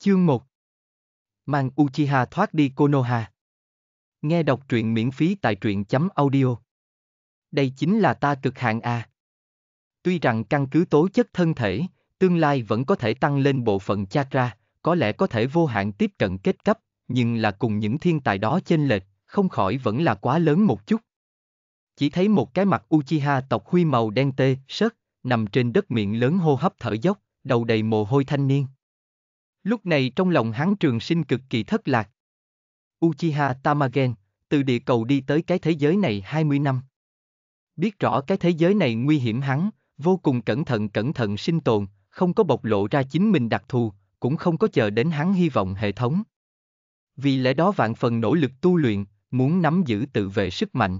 Chương 1 Mang Uchiha thoát đi Konoha Nghe đọc truyện miễn phí tại truyện chấm audio Đây chính là ta cực hạn A à. Tuy rằng căn cứ tố chất thân thể, tương lai vẫn có thể tăng lên bộ phận chakra, có lẽ có thể vô hạn tiếp cận kết cấp, nhưng là cùng những thiên tài đó chênh lệch, không khỏi vẫn là quá lớn một chút. Chỉ thấy một cái mặt Uchiha tộc huy màu đen tê, sớt, nằm trên đất miệng lớn hô hấp thở dốc, đầu đầy mồ hôi thanh niên. Lúc này trong lòng hắn trường sinh cực kỳ thất lạc. Uchiha Tamagen, từ địa cầu đi tới cái thế giới này 20 năm. Biết rõ cái thế giới này nguy hiểm hắn, vô cùng cẩn thận cẩn thận sinh tồn, không có bộc lộ ra chính mình đặc thù, cũng không có chờ đến hắn hy vọng hệ thống. Vì lẽ đó vạn phần nỗ lực tu luyện, muốn nắm giữ tự vệ sức mạnh.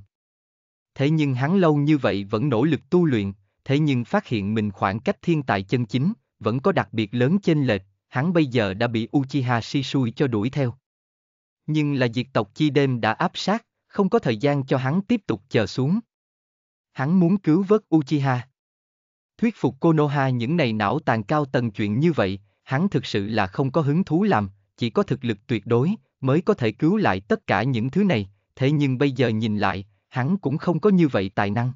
Thế nhưng hắn lâu như vậy vẫn nỗ lực tu luyện, thế nhưng phát hiện mình khoảng cách thiên tài chân chính, vẫn có đặc biệt lớn chênh lệch, hắn bây giờ đã bị Uchiha Shisui cho đuổi theo. Nhưng là diệt tộc chi đêm đã áp sát, không có thời gian cho hắn tiếp tục chờ xuống. Hắn muốn cứu vớt Uchiha. Thuyết phục Konoha những này não tàn cao tầng chuyện như vậy, hắn thực sự là không có hứng thú làm, chỉ có thực lực tuyệt đối, mới có thể cứu lại tất cả những thứ này, thế nhưng bây giờ nhìn lại, hắn cũng không có như vậy tài năng.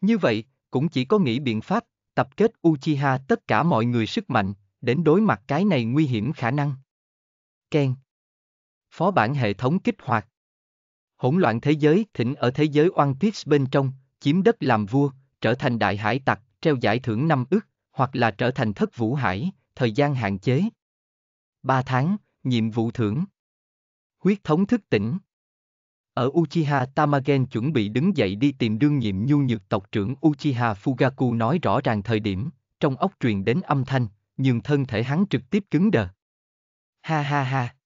Như vậy, cũng chỉ có nghĩ biện pháp, tập kết Uchiha tất cả mọi người sức mạnh, đến đối mặt cái này nguy hiểm khả năng. Ken Phó bản hệ thống kích hoạt Hỗn loạn thế giới thỉnh ở thế giới One Piece bên trong, chiếm đất làm vua, trở thành đại hải tặc, treo giải thưởng năm ức, hoặc là trở thành thất vũ hải, thời gian hạn chế. 3 tháng, nhiệm vụ thưởng. Huyết thống thức tỉnh. Ở Uchiha Tamagen chuẩn bị đứng dậy đi tìm đương nhiệm nhu nhược tộc trưởng Uchiha Fugaku nói rõ ràng thời điểm, trong ốc truyền đến âm thanh, nhưng thân thể hắn trực tiếp cứng đờ. Ha ha ha.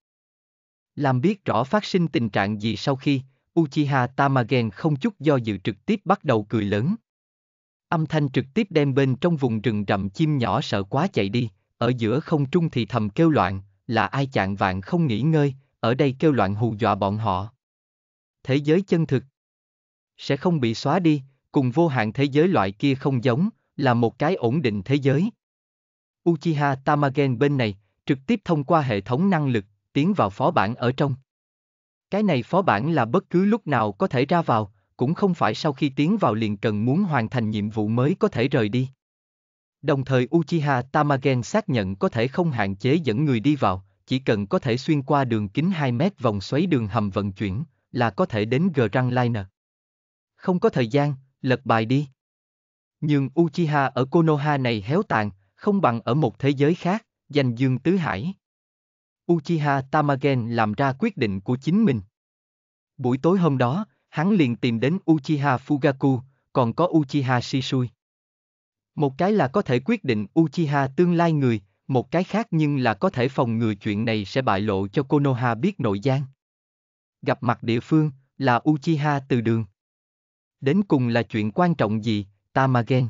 Làm biết rõ phát sinh tình trạng gì sau khi, Uchiha Tamagen không chút do dự trực tiếp bắt đầu cười lớn. Âm thanh trực tiếp đem bên trong vùng rừng rậm chim nhỏ sợ quá chạy đi, ở giữa không trung thì thầm kêu loạn, là ai chạng vạn không nghỉ ngơi, ở đây kêu loạn hù dọa bọn họ. Thế giới chân thực sẽ không bị xóa đi, cùng vô hạn thế giới loại kia không giống, là một cái ổn định thế giới. Uchiha Tamagen bên này, trực tiếp thông qua hệ thống năng lực, tiến vào phó bản ở trong. Cái này phó bản là bất cứ lúc nào có thể ra vào, cũng không phải sau khi tiến vào liền cần muốn hoàn thành nhiệm vụ mới có thể rời đi. Đồng thời Uchiha Tamagen xác nhận có thể không hạn chế dẫn người đi vào, chỉ cần có thể xuyên qua đường kính 2 mét vòng xoáy đường hầm vận chuyển, là có thể đến Grand Liner. Không có thời gian, lật bài đi. Nhưng Uchiha ở Konoha này héo tàn, không bằng ở một thế giới khác, danh dương tứ hải. Uchiha Tamagen làm ra quyết định của chính mình. Buổi tối hôm đó, hắn liền tìm đến Uchiha Fugaku, còn có Uchiha Shisui. Một cái là có thể quyết định Uchiha tương lai người, một cái khác nhưng là có thể phòng ngừa chuyện này sẽ bại lộ cho Konoha biết nội gian. Gặp mặt địa phương là Uchiha từ đường. Đến cùng là chuyện quan trọng gì, Tamagen?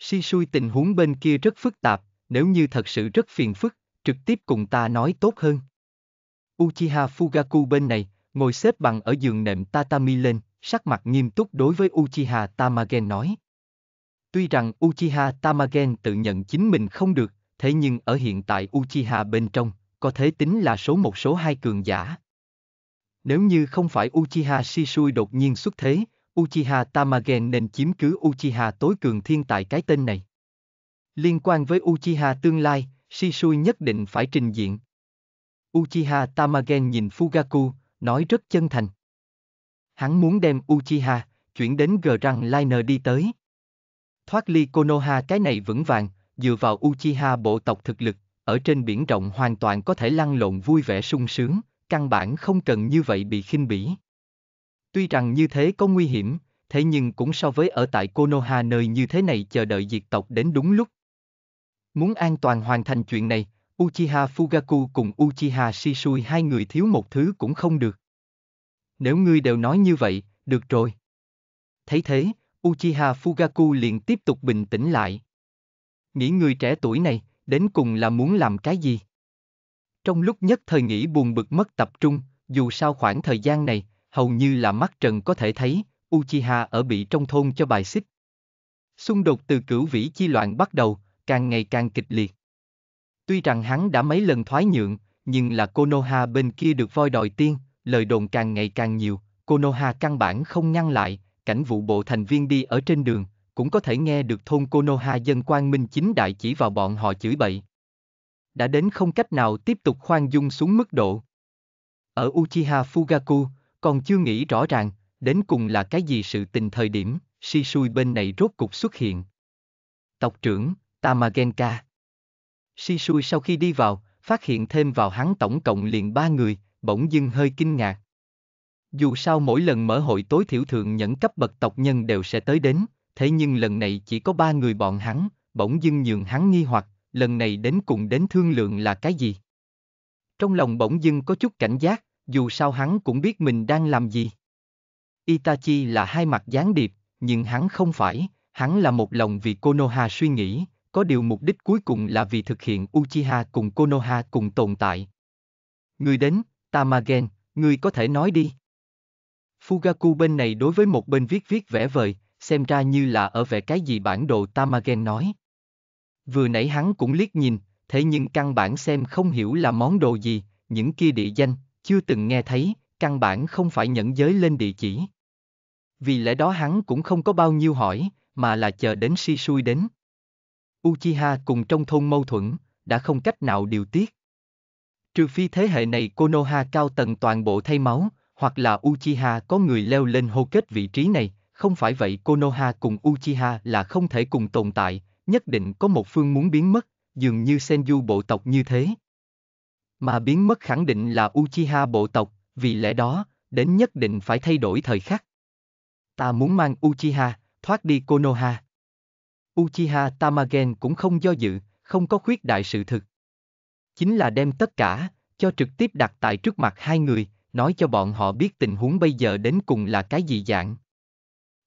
si xui tình huống bên kia rất phức tạp, nếu như thật sự rất phiền phức, trực tiếp cùng ta nói tốt hơn. Uchiha Fugaku bên này, ngồi xếp bằng ở giường nệm tatami lên, sắc mặt nghiêm túc đối với Uchiha Tamagen nói. Tuy rằng Uchiha Tamagen tự nhận chính mình không được, thế nhưng ở hiện tại Uchiha bên trong, có thể tính là số một số hai cường giả. Nếu như không phải Uchiha Shisui đột nhiên xuất thế, Uchiha Tamagen nên chiếm cứ Uchiha tối cường thiên tại cái tên này. Liên quan với Uchiha tương lai, Shisui nhất định phải trình diện. Uchiha Tamagen nhìn Fugaku, nói rất chân thành. Hắn muốn đem Uchiha, chuyển đến Grand Liner đi tới. Thoát ly Konoha cái này vững vàng, dựa vào Uchiha bộ tộc thực lực, ở trên biển rộng hoàn toàn có thể lăn lộn vui vẻ sung sướng, căn bản không cần như vậy bị khinh bỉ. Tuy rằng như thế có nguy hiểm, thế nhưng cũng so với ở tại Konoha nơi như thế này chờ đợi diệt tộc đến đúng lúc. Muốn an toàn hoàn thành chuyện này, Uchiha Fugaku cùng Uchiha Shisui hai người thiếu một thứ cũng không được. Nếu ngươi đều nói như vậy, được rồi. Thấy thế, Uchiha Fugaku liền tiếp tục bình tĩnh lại. Nghĩ người trẻ tuổi này, đến cùng là muốn làm cái gì? Trong lúc nhất thời nghĩ buồn bực mất tập trung, dù sao khoảng thời gian này, hầu như là mắt trần có thể thấy, Uchiha ở bị trong thôn cho bài xích. Xung đột từ cửu vĩ chi loạn bắt đầu, càng ngày càng kịch liệt. Tuy rằng hắn đã mấy lần thoái nhượng, nhưng là Konoha bên kia được voi đòi tiên, lời đồn càng ngày càng nhiều, Konoha căn bản không ngăn lại, cảnh vụ bộ thành viên đi ở trên đường, cũng có thể nghe được thôn Konoha dân quan minh chính đại chỉ vào bọn họ chửi bậy. Đã đến không cách nào tiếp tục khoan dung xuống mức độ. Ở Uchiha Fugaku, còn chưa nghĩ rõ ràng, đến cùng là cái gì sự tình thời điểm, si xui bên này rốt cục xuất hiện. Tộc trưởng, Tamagenka. Si xui sau khi đi vào, phát hiện thêm vào hắn tổng cộng liền ba người, bỗng dưng hơi kinh ngạc. Dù sao mỗi lần mở hội tối thiểu thượng nhẫn cấp bậc tộc nhân đều sẽ tới đến, thế nhưng lần này chỉ có ba người bọn hắn, bỗng dưng nhường hắn nghi hoặc, lần này đến cùng đến thương lượng là cái gì? Trong lòng bỗng dưng có chút cảnh giác, dù sao hắn cũng biết mình đang làm gì. Itachi là hai mặt gián điệp, nhưng hắn không phải, hắn là một lòng vì Konoha suy nghĩ, có điều mục đích cuối cùng là vì thực hiện Uchiha cùng Konoha cùng tồn tại. Người đến, Tamagen, ngươi có thể nói đi. Fugaku bên này đối với một bên viết viết vẽ vời, xem ra như là ở vẽ cái gì bản đồ Tamagen nói. Vừa nãy hắn cũng liếc nhìn, thế nhưng căn bản xem không hiểu là món đồ gì, những kia địa danh, chưa từng nghe thấy, căn bản không phải nhận giới lên địa chỉ. Vì lẽ đó hắn cũng không có bao nhiêu hỏi, mà là chờ đến si xui đến. Uchiha cùng trong thôn mâu thuẫn, đã không cách nào điều tiết. Trừ phi thế hệ này Konoha cao tầng toàn bộ thay máu, hoặc là Uchiha có người leo lên hô kết vị trí này, không phải vậy Konoha cùng Uchiha là không thể cùng tồn tại, nhất định có một phương muốn biến mất, dường như Senju bộ tộc như thế. Mà biến mất khẳng định là Uchiha bộ tộc, vì lẽ đó, đến nhất định phải thay đổi thời khắc. Ta muốn mang Uchiha, thoát đi Konoha. Uchiha Tamagen cũng không do dự, không có khuyết đại sự thực. Chính là đem tất cả, cho trực tiếp đặt tại trước mặt hai người, nói cho bọn họ biết tình huống bây giờ đến cùng là cái gì dạng.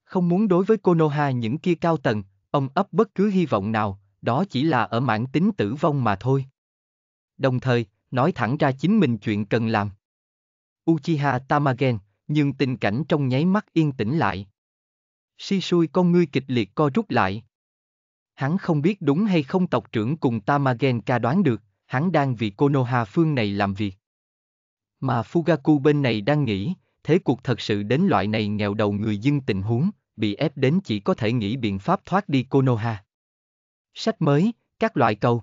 Không muốn đối với Konoha những kia cao tầng, ông ấp bất cứ hy vọng nào, đó chỉ là ở mãn tính tử vong mà thôi. Đồng thời, nói thẳng ra chính mình chuyện cần làm. Uchiha Tamagen, nhưng tình cảnh trong nháy mắt yên tĩnh lại. Shisui con ngươi kịch liệt co rút lại. Hắn không biết đúng hay không tộc trưởng cùng Tamagen ca đoán được, hắn đang vì Konoha phương này làm việc. Mà Fugaku bên này đang nghĩ, thế cuộc thật sự đến loại này nghèo đầu người dân tình huống, bị ép đến chỉ có thể nghĩ biện pháp thoát đi Konoha. Sách mới, các loại câu.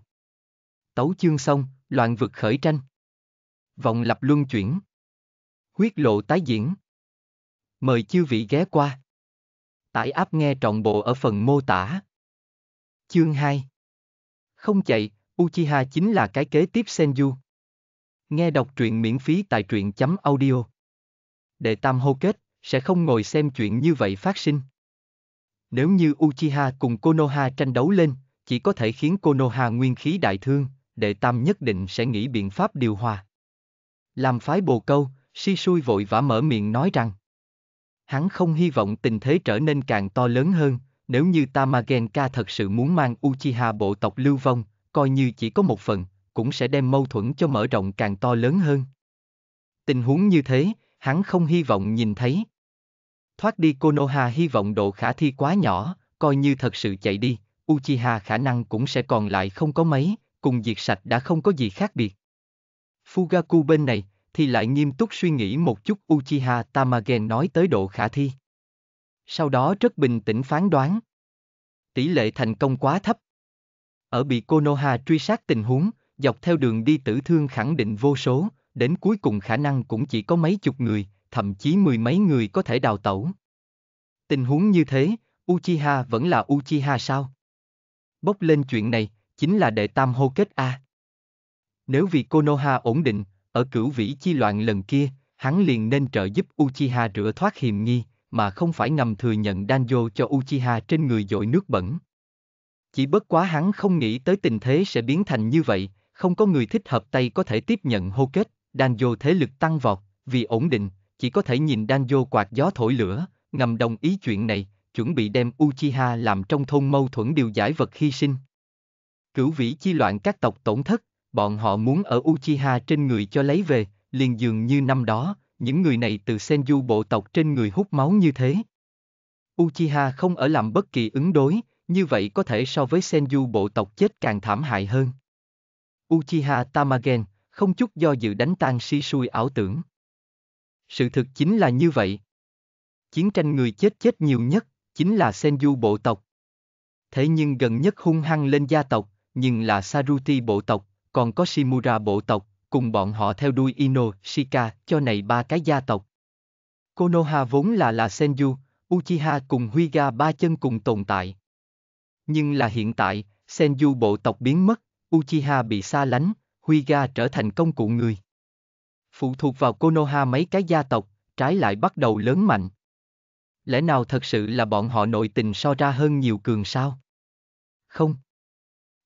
Tấu chương xong, loạn vực khởi tranh. Vòng lập luân chuyển. Huyết lộ tái diễn. Mời chư vị ghé qua. Tải áp nghe trọn bộ ở phần mô tả. Chương 2 Không chạy, Uchiha chính là cái kế tiếp Senju. Nghe đọc truyện miễn phí tại truyện.audio. chấm Đệ tam hô kết, sẽ không ngồi xem chuyện như vậy phát sinh. Nếu như Uchiha cùng Konoha tranh đấu lên, chỉ có thể khiến Konoha nguyên khí đại thương, đệ tam nhất định sẽ nghĩ biện pháp điều hòa. Làm phái bồ câu, si xui vội vã mở miệng nói rằng. Hắn không hy vọng tình thế trở nên càng to lớn hơn, nếu như Tamagenka thật sự muốn mang Uchiha bộ tộc lưu vong, coi như chỉ có một phần, cũng sẽ đem mâu thuẫn cho mở rộng càng to lớn hơn. Tình huống như thế, hắn không hy vọng nhìn thấy. Thoát đi Konoha hy vọng độ khả thi quá nhỏ, coi như thật sự chạy đi, Uchiha khả năng cũng sẽ còn lại không có mấy, cùng diệt sạch đã không có gì khác biệt. Fugaku bên này, thì lại nghiêm túc suy nghĩ một chút Uchiha Tamagen nói tới độ khả thi. Sau đó rất bình tĩnh phán đoán. Tỷ lệ thành công quá thấp. Ở bị Konoha truy sát tình huống, dọc theo đường đi tử thương khẳng định vô số, đến cuối cùng khả năng cũng chỉ có mấy chục người, thậm chí mười mấy người có thể đào tẩu. Tình huống như thế, Uchiha vẫn là Uchiha sao? Bốc lên chuyện này, chính là đệ tam hô kết A. Nếu vì Konoha ổn định, ở cửu vĩ chi loạn lần kia, hắn liền nên trợ giúp Uchiha rửa thoát hiềm nghi, mà không phải ngầm thừa nhận Danjo cho Uchiha trên người dội nước bẩn. Chỉ bất quá hắn không nghĩ tới tình thế sẽ biến thành như vậy, không có người thích hợp tay có thể tiếp nhận hô kết, Danjo thế lực tăng vọt, vì ổn định, chỉ có thể nhìn Danjo quạt gió thổi lửa, ngầm đồng ý chuyện này, chuẩn bị đem Uchiha làm trong thôn mâu thuẫn điều giải vật hy sinh cửu vĩ chi loạn các tộc tổn thất, bọn họ muốn ở Uchiha trên người cho lấy về, liền dường như năm đó, những người này từ Senju bộ tộc trên người hút máu như thế. Uchiha không ở làm bất kỳ ứng đối, như vậy có thể so với Senju bộ tộc chết càng thảm hại hơn. Uchiha Tamagen, không chút do dự đánh tan si xui ảo tưởng. Sự thực chính là như vậy. Chiến tranh người chết chết nhiều nhất, chính là Senju bộ tộc. Thế nhưng gần nhất hung hăng lên gia tộc, nhưng là Saruti bộ tộc, còn có Shimura bộ tộc, cùng bọn họ theo đuôi Ino, Shika, cho này ba cái gia tộc. Konoha vốn là là Senju, Uchiha cùng Huiga ba chân cùng tồn tại. Nhưng là hiện tại, Senju bộ tộc biến mất, Uchiha bị xa lánh, Huiga trở thành công cụ người. Phụ thuộc vào Konoha mấy cái gia tộc, trái lại bắt đầu lớn mạnh. Lẽ nào thật sự là bọn họ nội tình so ra hơn nhiều cường sao? Không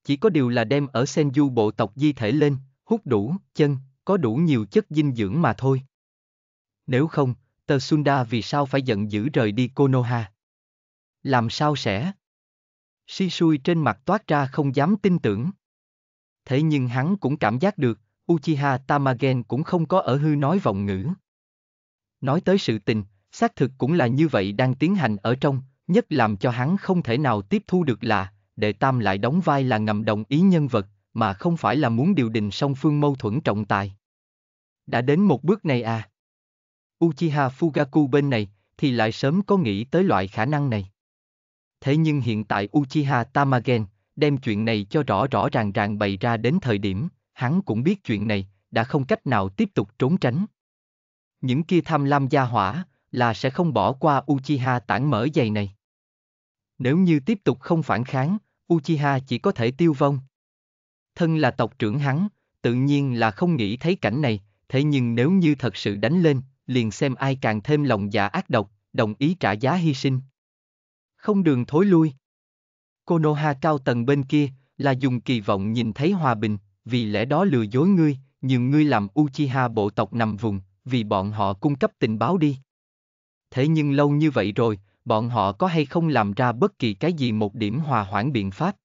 chỉ có điều là đem ở Senju bộ tộc di thể lên, hút đủ, chân, có đủ nhiều chất dinh dưỡng mà thôi. Nếu không, tờ Sunda vì sao phải giận dữ rời đi Konoha? Làm sao sẽ? Shisui trên mặt toát ra không dám tin tưởng. Thế nhưng hắn cũng cảm giác được, Uchiha Tamagen cũng không có ở hư nói vọng ngữ. Nói tới sự tình, xác thực cũng là như vậy đang tiến hành ở trong, nhất làm cho hắn không thể nào tiếp thu được là, đệ tam lại đóng vai là ngầm đồng ý nhân vật, mà không phải là muốn điều đình song phương mâu thuẫn trọng tài. Đã đến một bước này à? Uchiha Fugaku bên này, thì lại sớm có nghĩ tới loại khả năng này. Thế nhưng hiện tại Uchiha Tamagen, đem chuyện này cho rõ rõ ràng ràng bày ra đến thời điểm, hắn cũng biết chuyện này, đã không cách nào tiếp tục trốn tránh. Những kia tham lam gia hỏa, là sẽ không bỏ qua Uchiha tản mở giày này. Nếu như tiếp tục không phản kháng, Uchiha chỉ có thể tiêu vong. Thân là tộc trưởng hắn, tự nhiên là không nghĩ thấy cảnh này, thế nhưng nếu như thật sự đánh lên, liền xem ai càng thêm lòng dạ ác độc, đồng ý trả giá hy sinh. Không đường thối lui. Konoha cao tầng bên kia là dùng kỳ vọng nhìn thấy hòa bình, vì lẽ đó lừa dối ngươi, nhưng ngươi làm Uchiha bộ tộc nằm vùng, vì bọn họ cung cấp tình báo đi. Thế nhưng lâu như vậy rồi, bọn họ có hay không làm ra bất kỳ cái gì một điểm hòa hoãn biện pháp.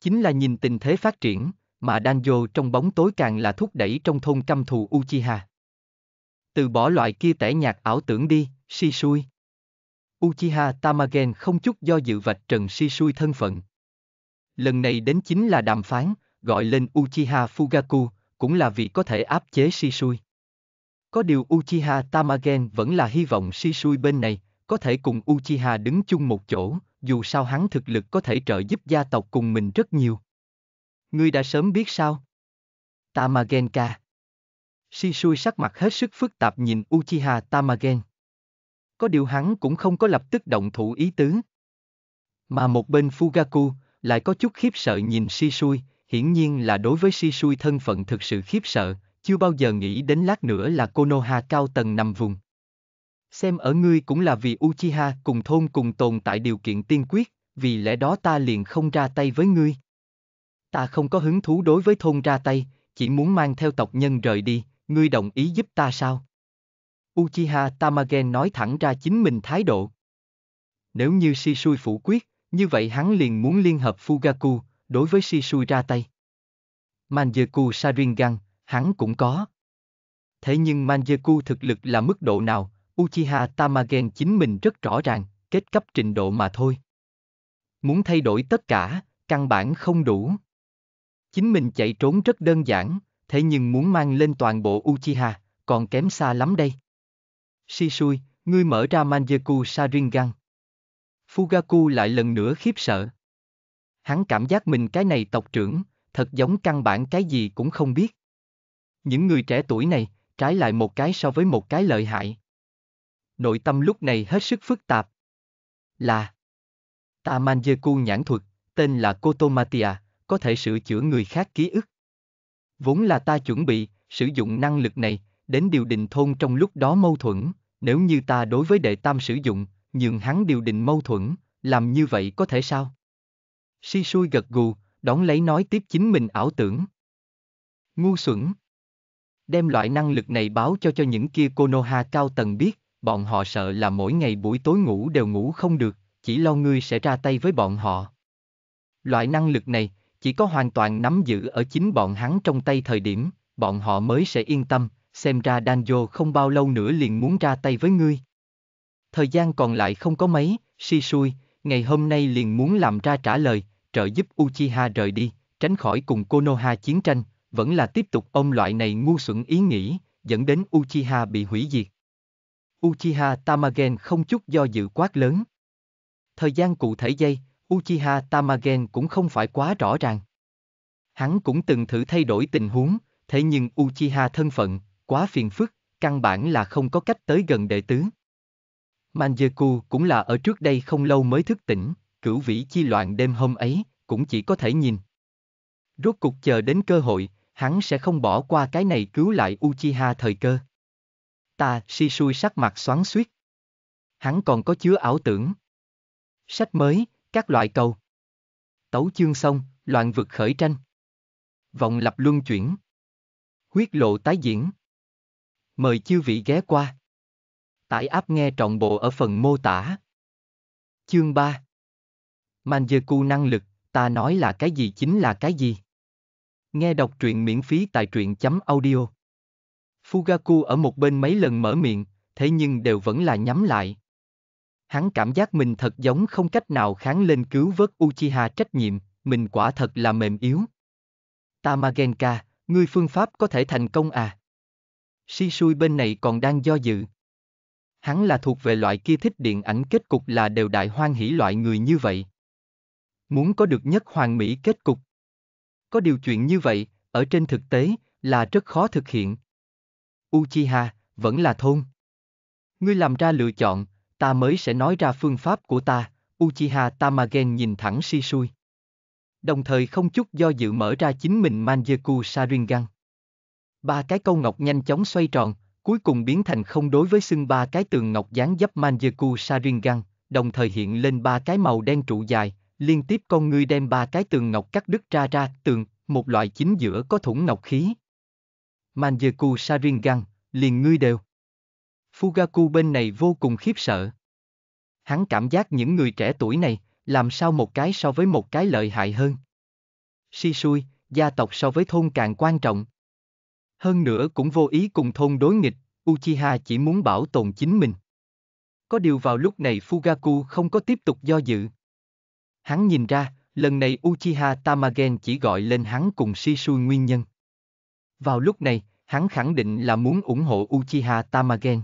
Chính là nhìn tình thế phát triển, mà Danjo trong bóng tối càng là thúc đẩy trong thôn căm thù Uchiha. Từ bỏ loại kia tẻ nhạt ảo tưởng đi, Shisui. Uchiha Tamagen không chút do dự vạch trần Shisui thân phận. Lần này đến chính là đàm phán, gọi lên Uchiha Fugaku, cũng là vì có thể áp chế Shisui. Có điều Uchiha Tamagen vẫn là hy vọng Shisui bên này, có thể cùng Uchiha đứng chung một chỗ, dù sao hắn thực lực có thể trợ giúp gia tộc cùng mình rất nhiều. Ngươi đã sớm biết sao? Tamagenka Shisui sắc mặt hết sức phức tạp nhìn Uchiha Tamagen. Có điều hắn cũng không có lập tức động thủ ý tứ. Mà một bên Fugaku lại có chút khiếp sợ nhìn Shisui, hiển nhiên là đối với Shisui thân phận thực sự khiếp sợ, chưa bao giờ nghĩ đến lát nữa là Konoha cao tầng nằm vùng. Xem ở ngươi cũng là vì Uchiha cùng thôn cùng tồn tại điều kiện tiên quyết, vì lẽ đó ta liền không ra tay với ngươi. Ta không có hứng thú đối với thôn ra tay, chỉ muốn mang theo tộc nhân rời đi, ngươi đồng ý giúp ta sao? Uchiha Tamagen nói thẳng ra chính mình thái độ. Nếu như Shisui phủ quyết, như vậy hắn liền muốn liên hợp Fugaku, đối với Shisui ra tay. Manjeku Sharingan, hắn cũng có. Thế nhưng Manjeku thực lực là mức độ nào, Uchiha Tamagen chính mình rất rõ ràng, kết cấp trình độ mà thôi. Muốn thay đổi tất cả, căn bản không đủ. Chính mình chạy trốn rất đơn giản, thế nhưng muốn mang lên toàn bộ Uchiha, còn kém xa lắm đây. Shisui, ngươi mở ra Manjaku Sharingan. Fugaku lại lần nữa khiếp sợ. Hắn cảm giác mình cái này tộc trưởng, thật giống căn bản cái gì cũng không biết. Những người trẻ tuổi này, trái lại một cái so với một cái lợi hại nội tâm lúc này hết sức phức tạp. Là Ta Manjeku nhãn thuật, tên là Kotomatia, có thể sửa chữa người khác ký ức. Vốn là ta chuẩn bị, sử dụng năng lực này, đến điều định thôn trong lúc đó mâu thuẫn, nếu như ta đối với đệ tam sử dụng, nhường hắn điều định mâu thuẫn, làm như vậy có thể sao? Si xui gật gù, đón lấy nói tiếp chính mình ảo tưởng. Ngu xuẩn. Đem loại năng lực này báo cho cho những kia Konoha cao tầng biết, bọn họ sợ là mỗi ngày buổi tối ngủ đều ngủ không được, chỉ lo ngươi sẽ ra tay với bọn họ. Loại năng lực này, chỉ có hoàn toàn nắm giữ ở chính bọn hắn trong tay thời điểm, bọn họ mới sẽ yên tâm, xem ra Danjo không bao lâu nữa liền muốn ra tay với ngươi. Thời gian còn lại không có mấy, si xui, ngày hôm nay liền muốn làm ra trả lời, trợ giúp Uchiha rời đi, tránh khỏi cùng Konoha chiến tranh, vẫn là tiếp tục ông loại này ngu xuẩn ý nghĩ, dẫn đến Uchiha bị hủy diệt. Uchiha Tamagen không chút do dự quát lớn. Thời gian cụ thể giây, Uchiha Tamagen cũng không phải quá rõ ràng. Hắn cũng từng thử thay đổi tình huống, thế nhưng Uchiha thân phận, quá phiền phức, căn bản là không có cách tới gần đệ tứ. Manjeku cũng là ở trước đây không lâu mới thức tỉnh, cửu vĩ chi loạn đêm hôm ấy, cũng chỉ có thể nhìn. Rốt cục chờ đến cơ hội, hắn sẽ không bỏ qua cái này cứu lại Uchiha thời cơ. Ta, si xui sắc mặt xoắn suýt. Hắn còn có chứa ảo tưởng. Sách mới, các loại cầu. Tấu chương xong, loạn vực khởi tranh. Vọng lập luân chuyển. Huyết lộ tái diễn. Mời chư vị ghé qua. Tải áp nghe trọn bộ ở phần mô tả. Chương 3 manjaku năng lực, ta nói là cái gì chính là cái gì. Nghe đọc truyện miễn phí tại truyện chấm audio. Fugaku ở một bên mấy lần mở miệng, thế nhưng đều vẫn là nhắm lại. Hắn cảm giác mình thật giống không cách nào kháng lên cứu vớt Uchiha trách nhiệm, mình quả thật là mềm yếu. Tamagenka, ngươi phương pháp có thể thành công à? Shisui bên này còn đang do dự. Hắn là thuộc về loại kia thích điện ảnh kết cục là đều đại hoan hỷ loại người như vậy. Muốn có được nhất hoàn mỹ kết cục. Có điều chuyện như vậy, ở trên thực tế, là rất khó thực hiện, Uchiha, vẫn là thôn. Ngươi làm ra lựa chọn, ta mới sẽ nói ra phương pháp của ta, Uchiha Tamagen nhìn thẳng Shisui. Đồng thời không chút do dự mở ra chính mình Manjeku Sharingan. Ba cái câu ngọc nhanh chóng xoay tròn, cuối cùng biến thành không đối với xưng ba cái tường ngọc dán dấp Manjeku Sharingan, đồng thời hiện lên ba cái màu đen trụ dài, liên tiếp con ngươi đem ba cái tường ngọc cắt đứt ra ra, tường, một loại chính giữa có thủng ngọc khí. Manjeku Sharingan, liền ngươi đều. Fugaku bên này vô cùng khiếp sợ. Hắn cảm giác những người trẻ tuổi này, làm sao một cái so với một cái lợi hại hơn. Shisui, gia tộc so với thôn càng quan trọng. Hơn nữa cũng vô ý cùng thôn đối nghịch, Uchiha chỉ muốn bảo tồn chính mình. Có điều vào lúc này Fugaku không có tiếp tục do dự. Hắn nhìn ra, lần này Uchiha Tamagen chỉ gọi lên hắn cùng Shisui nguyên nhân. Vào lúc này, hắn khẳng định là muốn ủng hộ Uchiha Tamagen.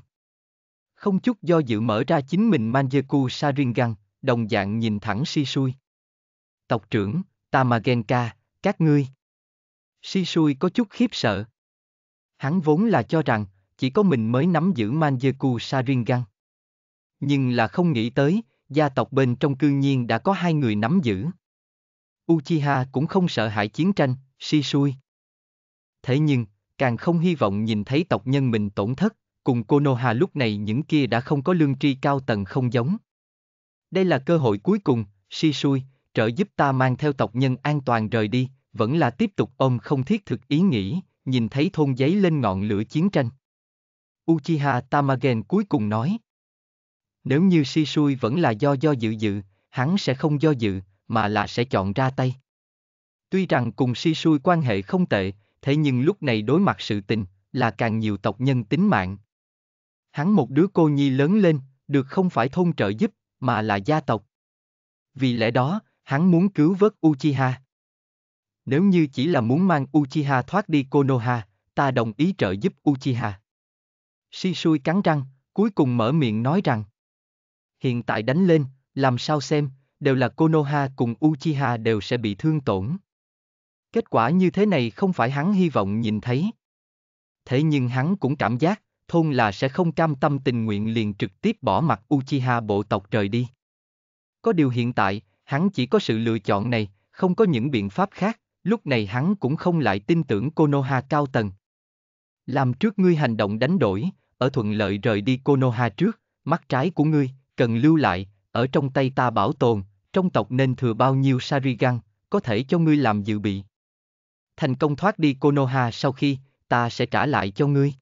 Không chút do dự mở ra chính mình Manjaku Sharingan, đồng dạng nhìn thẳng Shisui. Tộc trưởng, Tamagenka, các ngươi. Shisui có chút khiếp sợ. Hắn vốn là cho rằng, chỉ có mình mới nắm giữ Manjaku Sharingan. Nhưng là không nghĩ tới, gia tộc bên trong cương nhiên đã có hai người nắm giữ. Uchiha cũng không sợ hãi chiến tranh, Shisui. Thế nhưng, càng không hy vọng nhìn thấy tộc nhân mình tổn thất, cùng Konoha lúc này những kia đã không có lương tri cao tầng không giống. Đây là cơ hội cuối cùng, Shisui, trợ giúp ta mang theo tộc nhân an toàn rời đi, vẫn là tiếp tục ôm không thiết thực ý nghĩ, nhìn thấy thôn giấy lên ngọn lửa chiến tranh. Uchiha Tamagen cuối cùng nói. Nếu như Shisui vẫn là do do dự dự, hắn sẽ không do dự, mà là sẽ chọn ra tay. Tuy rằng cùng Shisui quan hệ không tệ, thế nhưng lúc này đối mặt sự tình, là càng nhiều tộc nhân tính mạng. Hắn một đứa cô nhi lớn lên, được không phải thôn trợ giúp, mà là gia tộc. Vì lẽ đó, hắn muốn cứu vớt Uchiha. Nếu như chỉ là muốn mang Uchiha thoát đi Konoha, ta đồng ý trợ giúp Uchiha. Shisui cắn răng, cuối cùng mở miệng nói rằng Hiện tại đánh lên, làm sao xem, đều là Konoha cùng Uchiha đều sẽ bị thương tổn. Kết quả như thế này không phải hắn hy vọng nhìn thấy. Thế nhưng hắn cũng cảm giác, thôn là sẽ không cam tâm tình nguyện liền trực tiếp bỏ mặt Uchiha bộ tộc trời đi. Có điều hiện tại, hắn chỉ có sự lựa chọn này, không có những biện pháp khác, lúc này hắn cũng không lại tin tưởng Konoha cao tầng. Làm trước ngươi hành động đánh đổi, ở thuận lợi rời đi Konoha trước, mắt trái của ngươi, cần lưu lại, ở trong tay ta bảo tồn, trong tộc nên thừa bao nhiêu Sarigan, có thể cho ngươi làm dự bị thành công thoát đi Konoha sau khi, ta sẽ trả lại cho ngươi.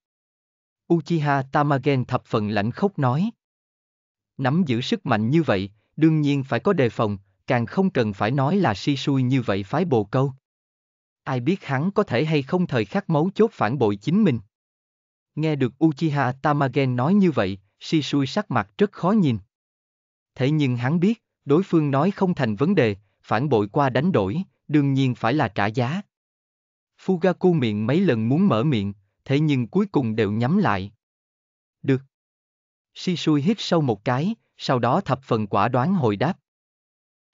Uchiha Tamagen thập phần lạnh khốc nói. Nắm giữ sức mạnh như vậy, đương nhiên phải có đề phòng, càng không cần phải nói là si xui như vậy phái bồ câu. Ai biết hắn có thể hay không thời khắc máu chốt phản bội chính mình. Nghe được Uchiha Tamagen nói như vậy, si xui sắc mặt rất khó nhìn. Thế nhưng hắn biết, đối phương nói không thành vấn đề, phản bội qua đánh đổi, đương nhiên phải là trả giá. Fugaku miệng mấy lần muốn mở miệng, thế nhưng cuối cùng đều nhắm lại. Được. Shisui hít sâu một cái, sau đó thập phần quả đoán hồi đáp.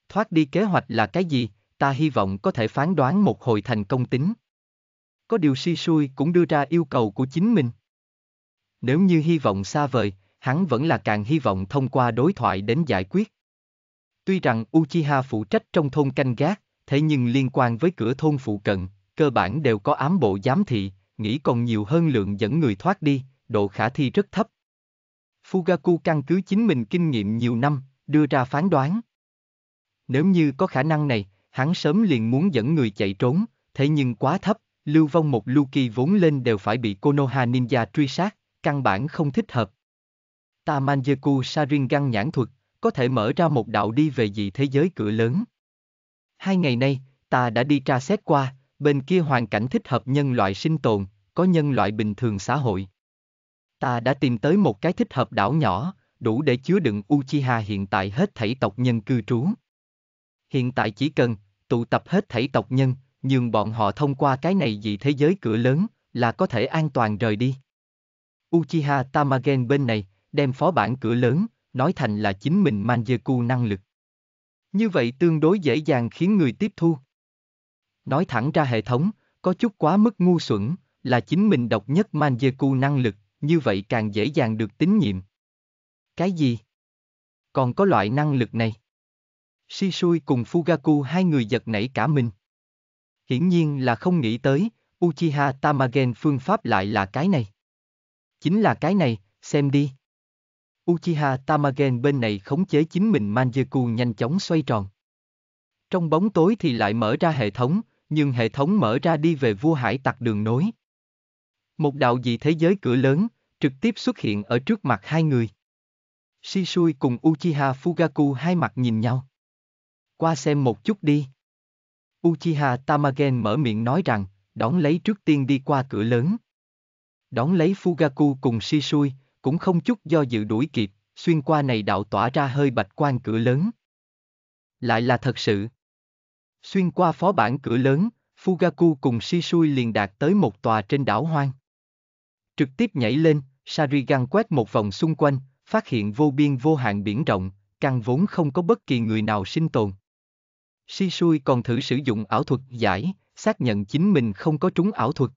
Thoát đi kế hoạch là cái gì, ta hy vọng có thể phán đoán một hồi thành công tính. Có điều Shisui cũng đưa ra yêu cầu của chính mình. Nếu như hy vọng xa vời, hắn vẫn là càng hy vọng thông qua đối thoại đến giải quyết. Tuy rằng Uchiha phụ trách trong thôn canh gác, thế nhưng liên quan với cửa thôn phụ cận, cơ bản đều có ám bộ giám thị, nghĩ còn nhiều hơn lượng dẫn người thoát đi, độ khả thi rất thấp. Fugaku căn cứ chính mình kinh nghiệm nhiều năm, đưa ra phán đoán. Nếu như có khả năng này, hắn sớm liền muốn dẫn người chạy trốn, thế nhưng quá thấp, lưu vong một Luki vốn lên đều phải bị Konoha Ninja truy sát, căn bản không thích hợp. Tamanjaku Sharingan nhãn thuật, có thể mở ra một đạo đi về dị thế giới cửa lớn. Hai ngày nay, ta đã đi tra xét qua, bên kia hoàn cảnh thích hợp nhân loại sinh tồn, có nhân loại bình thường xã hội. Ta đã tìm tới một cái thích hợp đảo nhỏ, đủ để chứa đựng Uchiha hiện tại hết thảy tộc nhân cư trú. Hiện tại chỉ cần tụ tập hết thảy tộc nhân, nhưng bọn họ thông qua cái này dị thế giới cửa lớn là có thể an toàn rời đi. Uchiha Tamagen bên này đem phó bản cửa lớn nói thành là chính mình Manjeku năng lực. Như vậy tương đối dễ dàng khiến người tiếp thu. Nói thẳng ra hệ thống, có chút quá mức ngu xuẩn, là chính mình độc nhất Manjeku năng lực, như vậy càng dễ dàng được tín nhiệm. Cái gì? Còn có loại năng lực này? Shisui cùng Fugaku hai người giật nảy cả mình. Hiển nhiên là không nghĩ tới, Uchiha Tamagen phương pháp lại là cái này. Chính là cái này, xem đi. Uchiha Tamagen bên này khống chế chính mình Manjeku nhanh chóng xoay tròn. Trong bóng tối thì lại mở ra hệ thống, nhưng hệ thống mở ra đi về vua hải tặc đường nối. Một đạo dị thế giới cửa lớn, trực tiếp xuất hiện ở trước mặt hai người. Shisui cùng Uchiha Fugaku hai mặt nhìn nhau. Qua xem một chút đi. Uchiha Tamagen mở miệng nói rằng, đón lấy trước tiên đi qua cửa lớn. Đón lấy Fugaku cùng Shisui, cũng không chút do dự đuổi kịp, xuyên qua này đạo tỏa ra hơi bạch quan cửa lớn. Lại là thật sự. Xuyên qua phó bản cửa lớn, Fugaku cùng Shisui liền đạt tới một tòa trên đảo hoang. Trực tiếp nhảy lên, Sarigan quét một vòng xung quanh, phát hiện vô biên vô hạn biển rộng, căn vốn không có bất kỳ người nào sinh tồn. Shisui còn thử sử dụng ảo thuật giải, xác nhận chính mình không có trúng ảo thuật.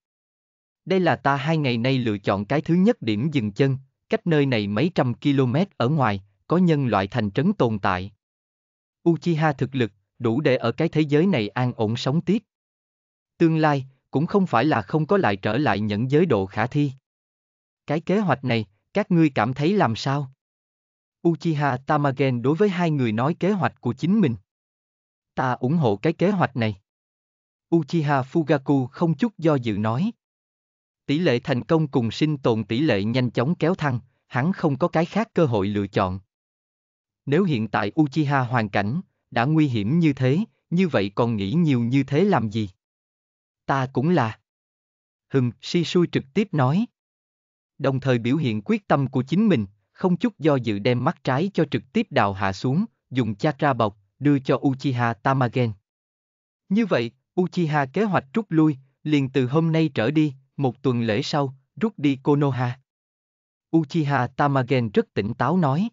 Đây là ta hai ngày nay lựa chọn cái thứ nhất điểm dừng chân, cách nơi này mấy trăm km ở ngoài, có nhân loại thành trấn tồn tại. Uchiha thực lực đủ để ở cái thế giới này an ổn sống tiếp. Tương lai, cũng không phải là không có lại trở lại những giới độ khả thi. Cái kế hoạch này, các ngươi cảm thấy làm sao? Uchiha Tamagen đối với hai người nói kế hoạch của chính mình. Ta ủng hộ cái kế hoạch này. Uchiha Fugaku không chút do dự nói. Tỷ lệ thành công cùng sinh tồn tỷ lệ nhanh chóng kéo thăng, hắn không có cái khác cơ hội lựa chọn. Nếu hiện tại Uchiha hoàn cảnh, đã nguy hiểm như thế, như vậy còn nghĩ nhiều như thế làm gì? Ta cũng là. Hừm, si xui trực tiếp nói. Đồng thời biểu hiện quyết tâm của chính mình, không chút do dự đem mắt trái cho trực tiếp đào hạ xuống, dùng chakra bọc, đưa cho Uchiha Tamagen. Như vậy, Uchiha kế hoạch rút lui, liền từ hôm nay trở đi, một tuần lễ sau, rút đi Konoha. Uchiha Tamagen rất tỉnh táo nói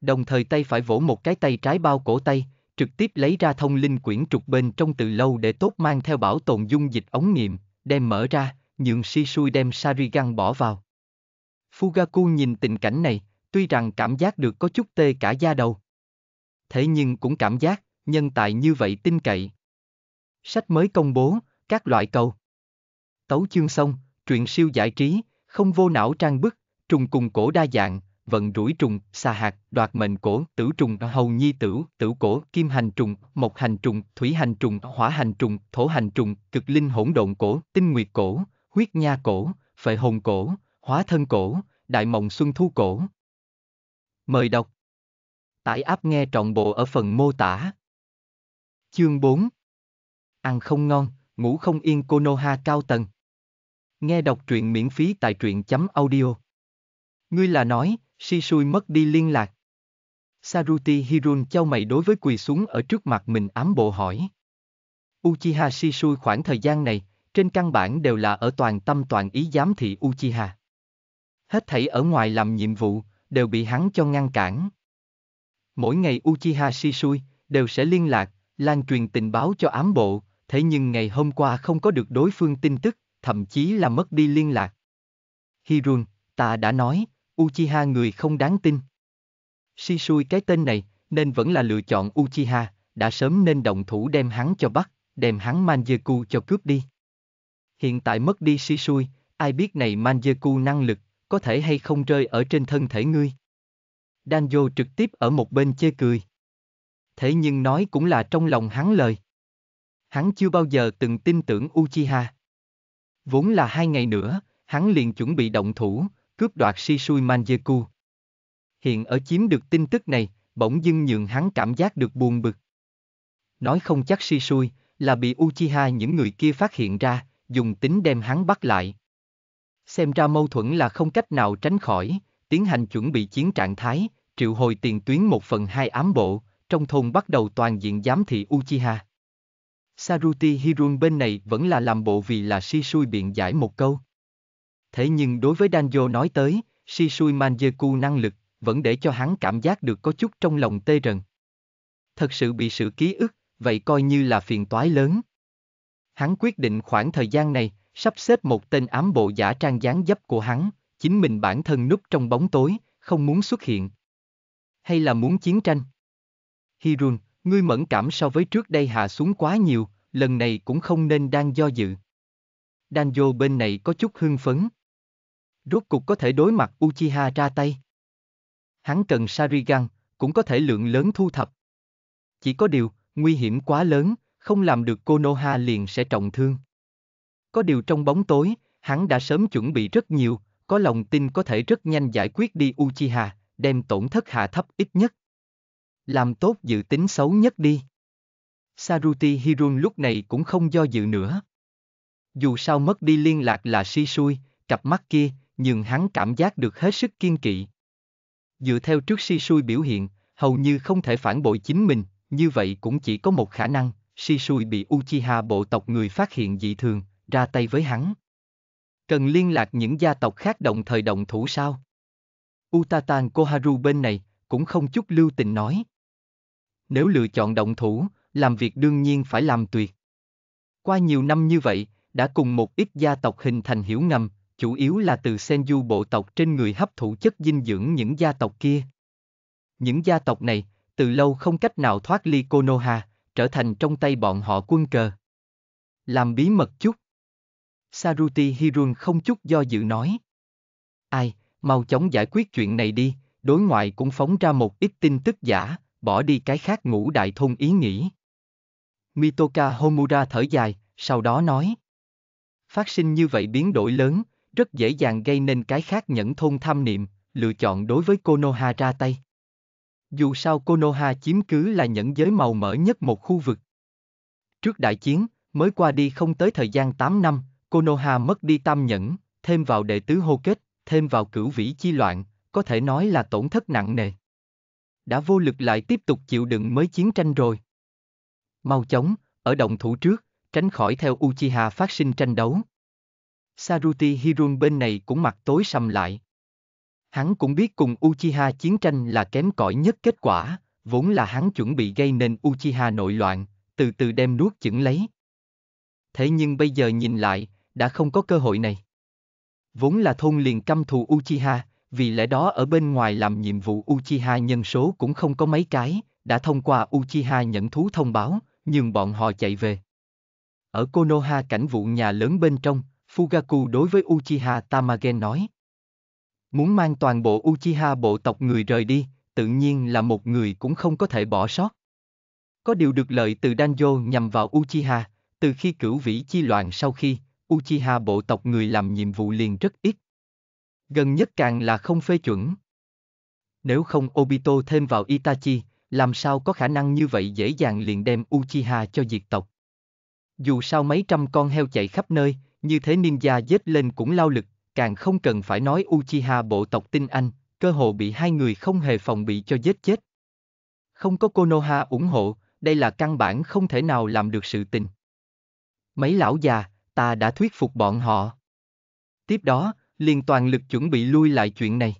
đồng thời tay phải vỗ một cái tay trái bao cổ tay, trực tiếp lấy ra thông linh quyển trục bên trong từ lâu để tốt mang theo bảo tồn dung dịch ống nghiệm, đem mở ra, nhượng si xui đem Sarigan bỏ vào. Fugaku nhìn tình cảnh này, tuy rằng cảm giác được có chút tê cả da đầu. Thế nhưng cũng cảm giác, nhân tài như vậy tin cậy. Sách mới công bố, các loại cầu. Tấu chương xong, truyện siêu giải trí, không vô não trang bức, trùng cùng cổ đa dạng, vận rủi trùng, xà hạt, đoạt mệnh cổ, tử trùng, hầu nhi tử, tử cổ, kim hành trùng, mộc hành trùng, thủy hành trùng, hỏa hành trùng, thổ hành trùng, cực linh hỗn độn cổ, tinh nguyệt cổ, huyết nha cổ, phệ hồn cổ, hóa thân cổ, đại mộng xuân thu cổ. Mời đọc. Tải áp nghe trọn bộ ở phần mô tả. Chương 4 Ăn không ngon, ngủ không yên Konoha cao tầng. Nghe đọc truyện miễn phí tại truyện chấm audio. Ngươi là nói, si sui mất đi liên lạc. Saruti Hirun châu mày đối với quỳ xuống ở trước mặt mình ám bộ hỏi. Uchiha Shisui khoảng thời gian này, trên căn bản đều là ở toàn tâm toàn ý giám thị Uchiha. Hết thảy ở ngoài làm nhiệm vụ, đều bị hắn cho ngăn cản. Mỗi ngày Uchiha Shisui đều sẽ liên lạc, lan truyền tình báo cho ám bộ, thế nhưng ngày hôm qua không có được đối phương tin tức, thậm chí là mất đi liên lạc. Hirun, ta đã nói, Uchiha người không đáng tin. Shisui cái tên này, nên vẫn là lựa chọn Uchiha, đã sớm nên động thủ đem hắn cho bắt, đem hắn Manjeku cho cướp đi. Hiện tại mất đi Shisui, ai biết này Manjeku năng lực, có thể hay không rơi ở trên thân thể ngươi. Danjo trực tiếp ở một bên chê cười. Thế nhưng nói cũng là trong lòng hắn lời. Hắn chưa bao giờ từng tin tưởng Uchiha. Vốn là hai ngày nữa, hắn liền chuẩn bị động thủ, cướp đoạt Shisui Manjeku. Hiện ở chiếm được tin tức này, bỗng dưng nhượng hắn cảm giác được buồn bực. Nói không chắc Shisui, là bị Uchiha những người kia phát hiện ra, dùng tính đem hắn bắt lại. Xem ra mâu thuẫn là không cách nào tránh khỏi, tiến hành chuẩn bị chiến trạng thái, triệu hồi tiền tuyến một phần hai ám bộ, trong thôn bắt đầu toàn diện giám thị Uchiha. Saruti Hirun bên này vẫn là làm bộ vì là Shisui biện giải một câu. Thế nhưng đối với Danjo nói tới, Shisui Manjeku năng lực, vẫn để cho hắn cảm giác được có chút trong lòng tê rần. Thật sự bị sự ký ức, vậy coi như là phiền toái lớn. Hắn quyết định khoảng thời gian này, sắp xếp một tên ám bộ giả trang gián dấp của hắn, chính mình bản thân núp trong bóng tối, không muốn xuất hiện. Hay là muốn chiến tranh? Hirun, ngươi mẫn cảm so với trước đây hạ xuống quá nhiều, lần này cũng không nên đang do dự. Danjo bên này có chút hưng phấn, rốt cục có thể đối mặt Uchiha ra tay. Hắn cần Sarigan, cũng có thể lượng lớn thu thập. Chỉ có điều, nguy hiểm quá lớn, không làm được Konoha liền sẽ trọng thương. Có điều trong bóng tối, hắn đã sớm chuẩn bị rất nhiều, có lòng tin có thể rất nhanh giải quyết đi Uchiha, đem tổn thất hạ thấp ít nhất. Làm tốt dự tính xấu nhất đi. Saruti Hirun lúc này cũng không do dự nữa. Dù sao mất đi liên lạc là si xui, cặp mắt kia, nhưng hắn cảm giác được hết sức kiên kỵ. Dựa theo trước si sui biểu hiện, hầu như không thể phản bội chính mình, như vậy cũng chỉ có một khả năng, si sui bị Uchiha bộ tộc người phát hiện dị thường, ra tay với hắn. Cần liên lạc những gia tộc khác đồng thời đồng thủ sao? Utatan Koharu bên này, cũng không chút lưu tình nói. Nếu lựa chọn động thủ, làm việc đương nhiên phải làm tuyệt. Qua nhiều năm như vậy, đã cùng một ít gia tộc hình thành hiểu ngầm, chủ yếu là từ Senju bộ tộc trên người hấp thụ chất dinh dưỡng những gia tộc kia. Những gia tộc này, từ lâu không cách nào thoát ly Konoha, trở thành trong tay bọn họ quân cờ. Làm bí mật chút. Saruti Hirun không chút do dự nói. Ai, mau chóng giải quyết chuyện này đi, đối ngoại cũng phóng ra một ít tin tức giả, bỏ đi cái khác ngũ đại thôn ý nghĩ. Mitoka Homura thở dài, sau đó nói. Phát sinh như vậy biến đổi lớn, rất dễ dàng gây nên cái khác nhẫn thôn tham niệm, lựa chọn đối với Konoha ra tay. Dù sao Konoha chiếm cứ là nhẫn giới màu mỡ nhất một khu vực. Trước đại chiến, mới qua đi không tới thời gian 8 năm, Konoha mất đi tam nhẫn, thêm vào đệ tứ hô kết, thêm vào cửu vĩ chi loạn, có thể nói là tổn thất nặng nề. Đã vô lực lại tiếp tục chịu đựng mới chiến tranh rồi. Mau chóng, ở động thủ trước, tránh khỏi theo Uchiha phát sinh tranh đấu. Saruti Hirun bên này cũng mặt tối sầm lại. Hắn cũng biết cùng Uchiha chiến tranh là kém cỏi nhất kết quả, vốn là hắn chuẩn bị gây nên Uchiha nội loạn, từ từ đem nuốt chửng lấy. Thế nhưng bây giờ nhìn lại, đã không có cơ hội này. Vốn là thôn liền căm thù Uchiha, vì lẽ đó ở bên ngoài làm nhiệm vụ Uchiha nhân số cũng không có mấy cái, đã thông qua Uchiha nhận thú thông báo, nhưng bọn họ chạy về. Ở Konoha cảnh vụ nhà lớn bên trong, Fugaku đối với Uchiha Tamagen nói. Muốn mang toàn bộ Uchiha bộ tộc người rời đi, tự nhiên là một người cũng không có thể bỏ sót. Có điều được lợi từ Danjo nhằm vào Uchiha, từ khi cửu vĩ chi loạn sau khi, Uchiha bộ tộc người làm nhiệm vụ liền rất ít. Gần nhất càng là không phê chuẩn. Nếu không Obito thêm vào Itachi, làm sao có khả năng như vậy dễ dàng liền đem Uchiha cho diệt tộc. Dù sao mấy trăm con heo chạy khắp nơi, như thế ninja dết lên cũng lao lực, càng không cần phải nói Uchiha bộ tộc tinh anh, cơ hồ bị hai người không hề phòng bị cho giết chết. Không có Konoha ủng hộ, đây là căn bản không thể nào làm được sự tình. Mấy lão già, ta đã thuyết phục bọn họ. Tiếp đó, liền toàn lực chuẩn bị lui lại chuyện này.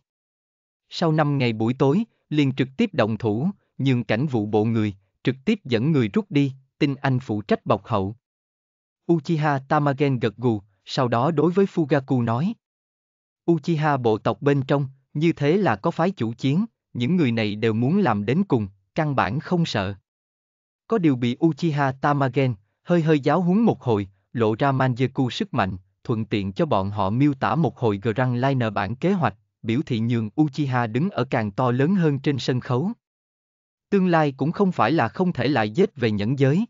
Sau năm ngày buổi tối, liền trực tiếp động thủ, nhường cảnh vụ bộ người, trực tiếp dẫn người rút đi, Tinh anh phụ trách bọc hậu. Uchiha Tamagen gật gù, sau đó đối với Fugaku nói. Uchiha bộ tộc bên trong, như thế là có phái chủ chiến, những người này đều muốn làm đến cùng, căn bản không sợ. Có điều bị Uchiha Tamagen, hơi hơi giáo huấn một hồi, lộ ra Manjeku sức mạnh, thuận tiện cho bọn họ miêu tả một hồi Grand Liner bản kế hoạch, biểu thị nhường Uchiha đứng ở càng to lớn hơn trên sân khấu. Tương lai cũng không phải là không thể lại dết về nhẫn giới.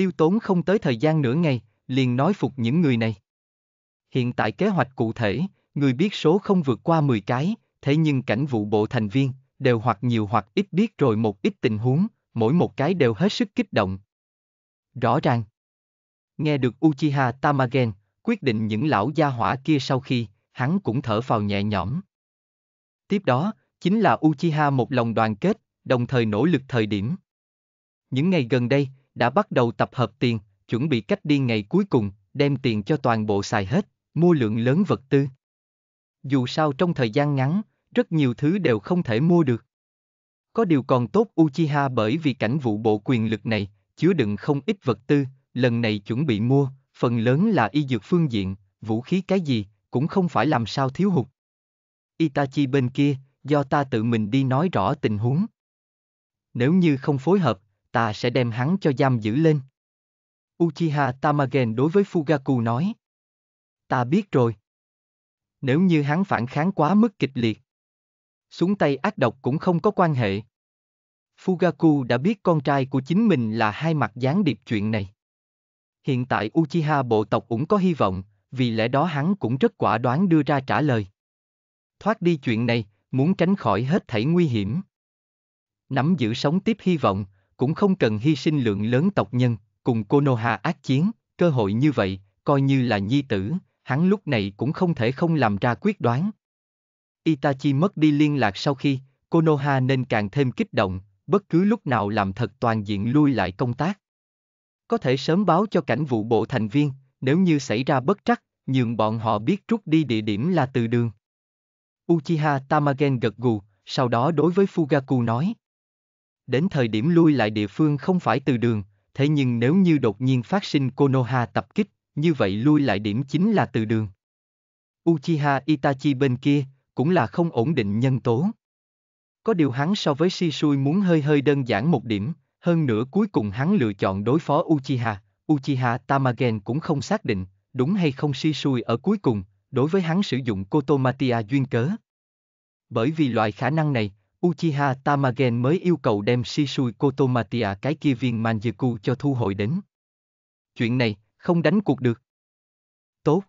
Tiêu tốn không tới thời gian nửa ngày, liền nói phục những người này. Hiện tại kế hoạch cụ thể, người biết số không vượt qua 10 cái, thế nhưng cảnh vụ bộ thành viên, đều hoặc nhiều hoặc ít biết rồi một ít tình huống, mỗi một cái đều hết sức kích động. Rõ ràng. Nghe được Uchiha Tamagen, quyết định những lão gia hỏa kia sau khi, hắn cũng thở phào nhẹ nhõm. Tiếp đó, chính là Uchiha một lòng đoàn kết, đồng thời nỗ lực thời điểm. Những ngày gần đây, đã bắt đầu tập hợp tiền, chuẩn bị cách đi ngày cuối cùng, đem tiền cho toàn bộ xài hết, mua lượng lớn vật tư. Dù sao trong thời gian ngắn, rất nhiều thứ đều không thể mua được. Có điều còn tốt Uchiha bởi vì cảnh vụ bộ quyền lực này, chứa đựng không ít vật tư, lần này chuẩn bị mua, phần lớn là y dược phương diện, vũ khí cái gì, cũng không phải làm sao thiếu hụt. Itachi bên kia, do ta tự mình đi nói rõ tình huống. Nếu như không phối hợp, ta sẽ đem hắn cho giam giữ lên. Uchiha Tamagen đối với Fugaku nói. Ta biết rồi. Nếu như hắn phản kháng quá mức kịch liệt. Xuống tay ác độc cũng không có quan hệ. Fugaku đã biết con trai của chính mình là hai mặt gián điệp chuyện này. Hiện tại Uchiha bộ tộc cũng có hy vọng, vì lẽ đó hắn cũng rất quả đoán đưa ra trả lời. Thoát đi chuyện này, muốn tránh khỏi hết thảy nguy hiểm. Nắm giữ sống tiếp hy vọng, cũng không cần hy sinh lượng lớn tộc nhân, cùng Konoha ác chiến, cơ hội như vậy, coi như là nhi tử, hắn lúc này cũng không thể không làm ra quyết đoán. Itachi mất đi liên lạc sau khi, Konoha nên càng thêm kích động, bất cứ lúc nào làm thật toàn diện lui lại công tác. Có thể sớm báo cho cảnh vụ bộ thành viên, nếu như xảy ra bất trắc, nhường bọn họ biết rút đi địa điểm là từ đường. Uchiha Tamagen gật gù, sau đó đối với Fugaku nói, đến thời điểm lui lại địa phương không phải từ đường, thế nhưng nếu như đột nhiên phát sinh Konoha tập kích, như vậy lui lại điểm chính là từ đường. Uchiha Itachi bên kia, cũng là không ổn định nhân tố. Có điều hắn so với Shisui muốn hơi hơi đơn giản một điểm, hơn nữa cuối cùng hắn lựa chọn đối phó Uchiha, Uchiha Tamagen cũng không xác định, đúng hay không Shisui ở cuối cùng, đối với hắn sử dụng Kotomatia duyên cớ. Bởi vì loại khả năng này, Uchiha Tamagen mới yêu cầu đem Shisui Kotomatia cái kia viên Manjiku cho thu hồi đến. Chuyện này, không đánh cuộc được. Tốt.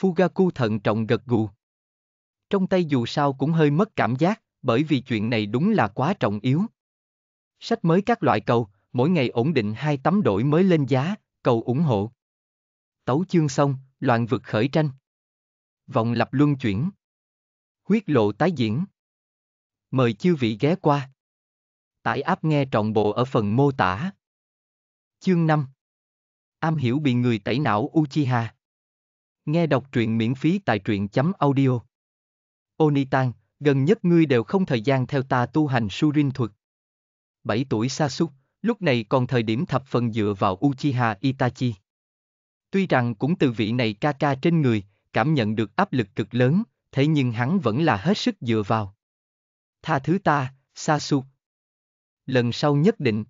Fugaku thận trọng gật gù. Trong tay dù sao cũng hơi mất cảm giác, bởi vì chuyện này đúng là quá trọng yếu. Sách mới các loại cầu, mỗi ngày ổn định hai tấm đổi mới lên giá, cầu ủng hộ. Tấu chương xong, loạn vực khởi tranh. Vòng lập luân chuyển. Huyết lộ tái diễn. Mời chư vị ghé qua. Tải app nghe trọn bộ ở phần mô tả. Chương 5 Am hiểu bị người tẩy não Uchiha Nghe đọc truyện miễn phí tại truyện chấm audio Onitan, gần nhất ngươi đều không thời gian theo ta tu hành Surin thuật. 7 tuổi Sasuke, lúc này còn thời điểm thập phần dựa vào Uchiha Itachi. Tuy rằng cũng từ vị này ca ca trên người, cảm nhận được áp lực cực lớn, thế nhưng hắn vẫn là hết sức dựa vào tha thứ ta, Sasuke. Lần sau nhất định.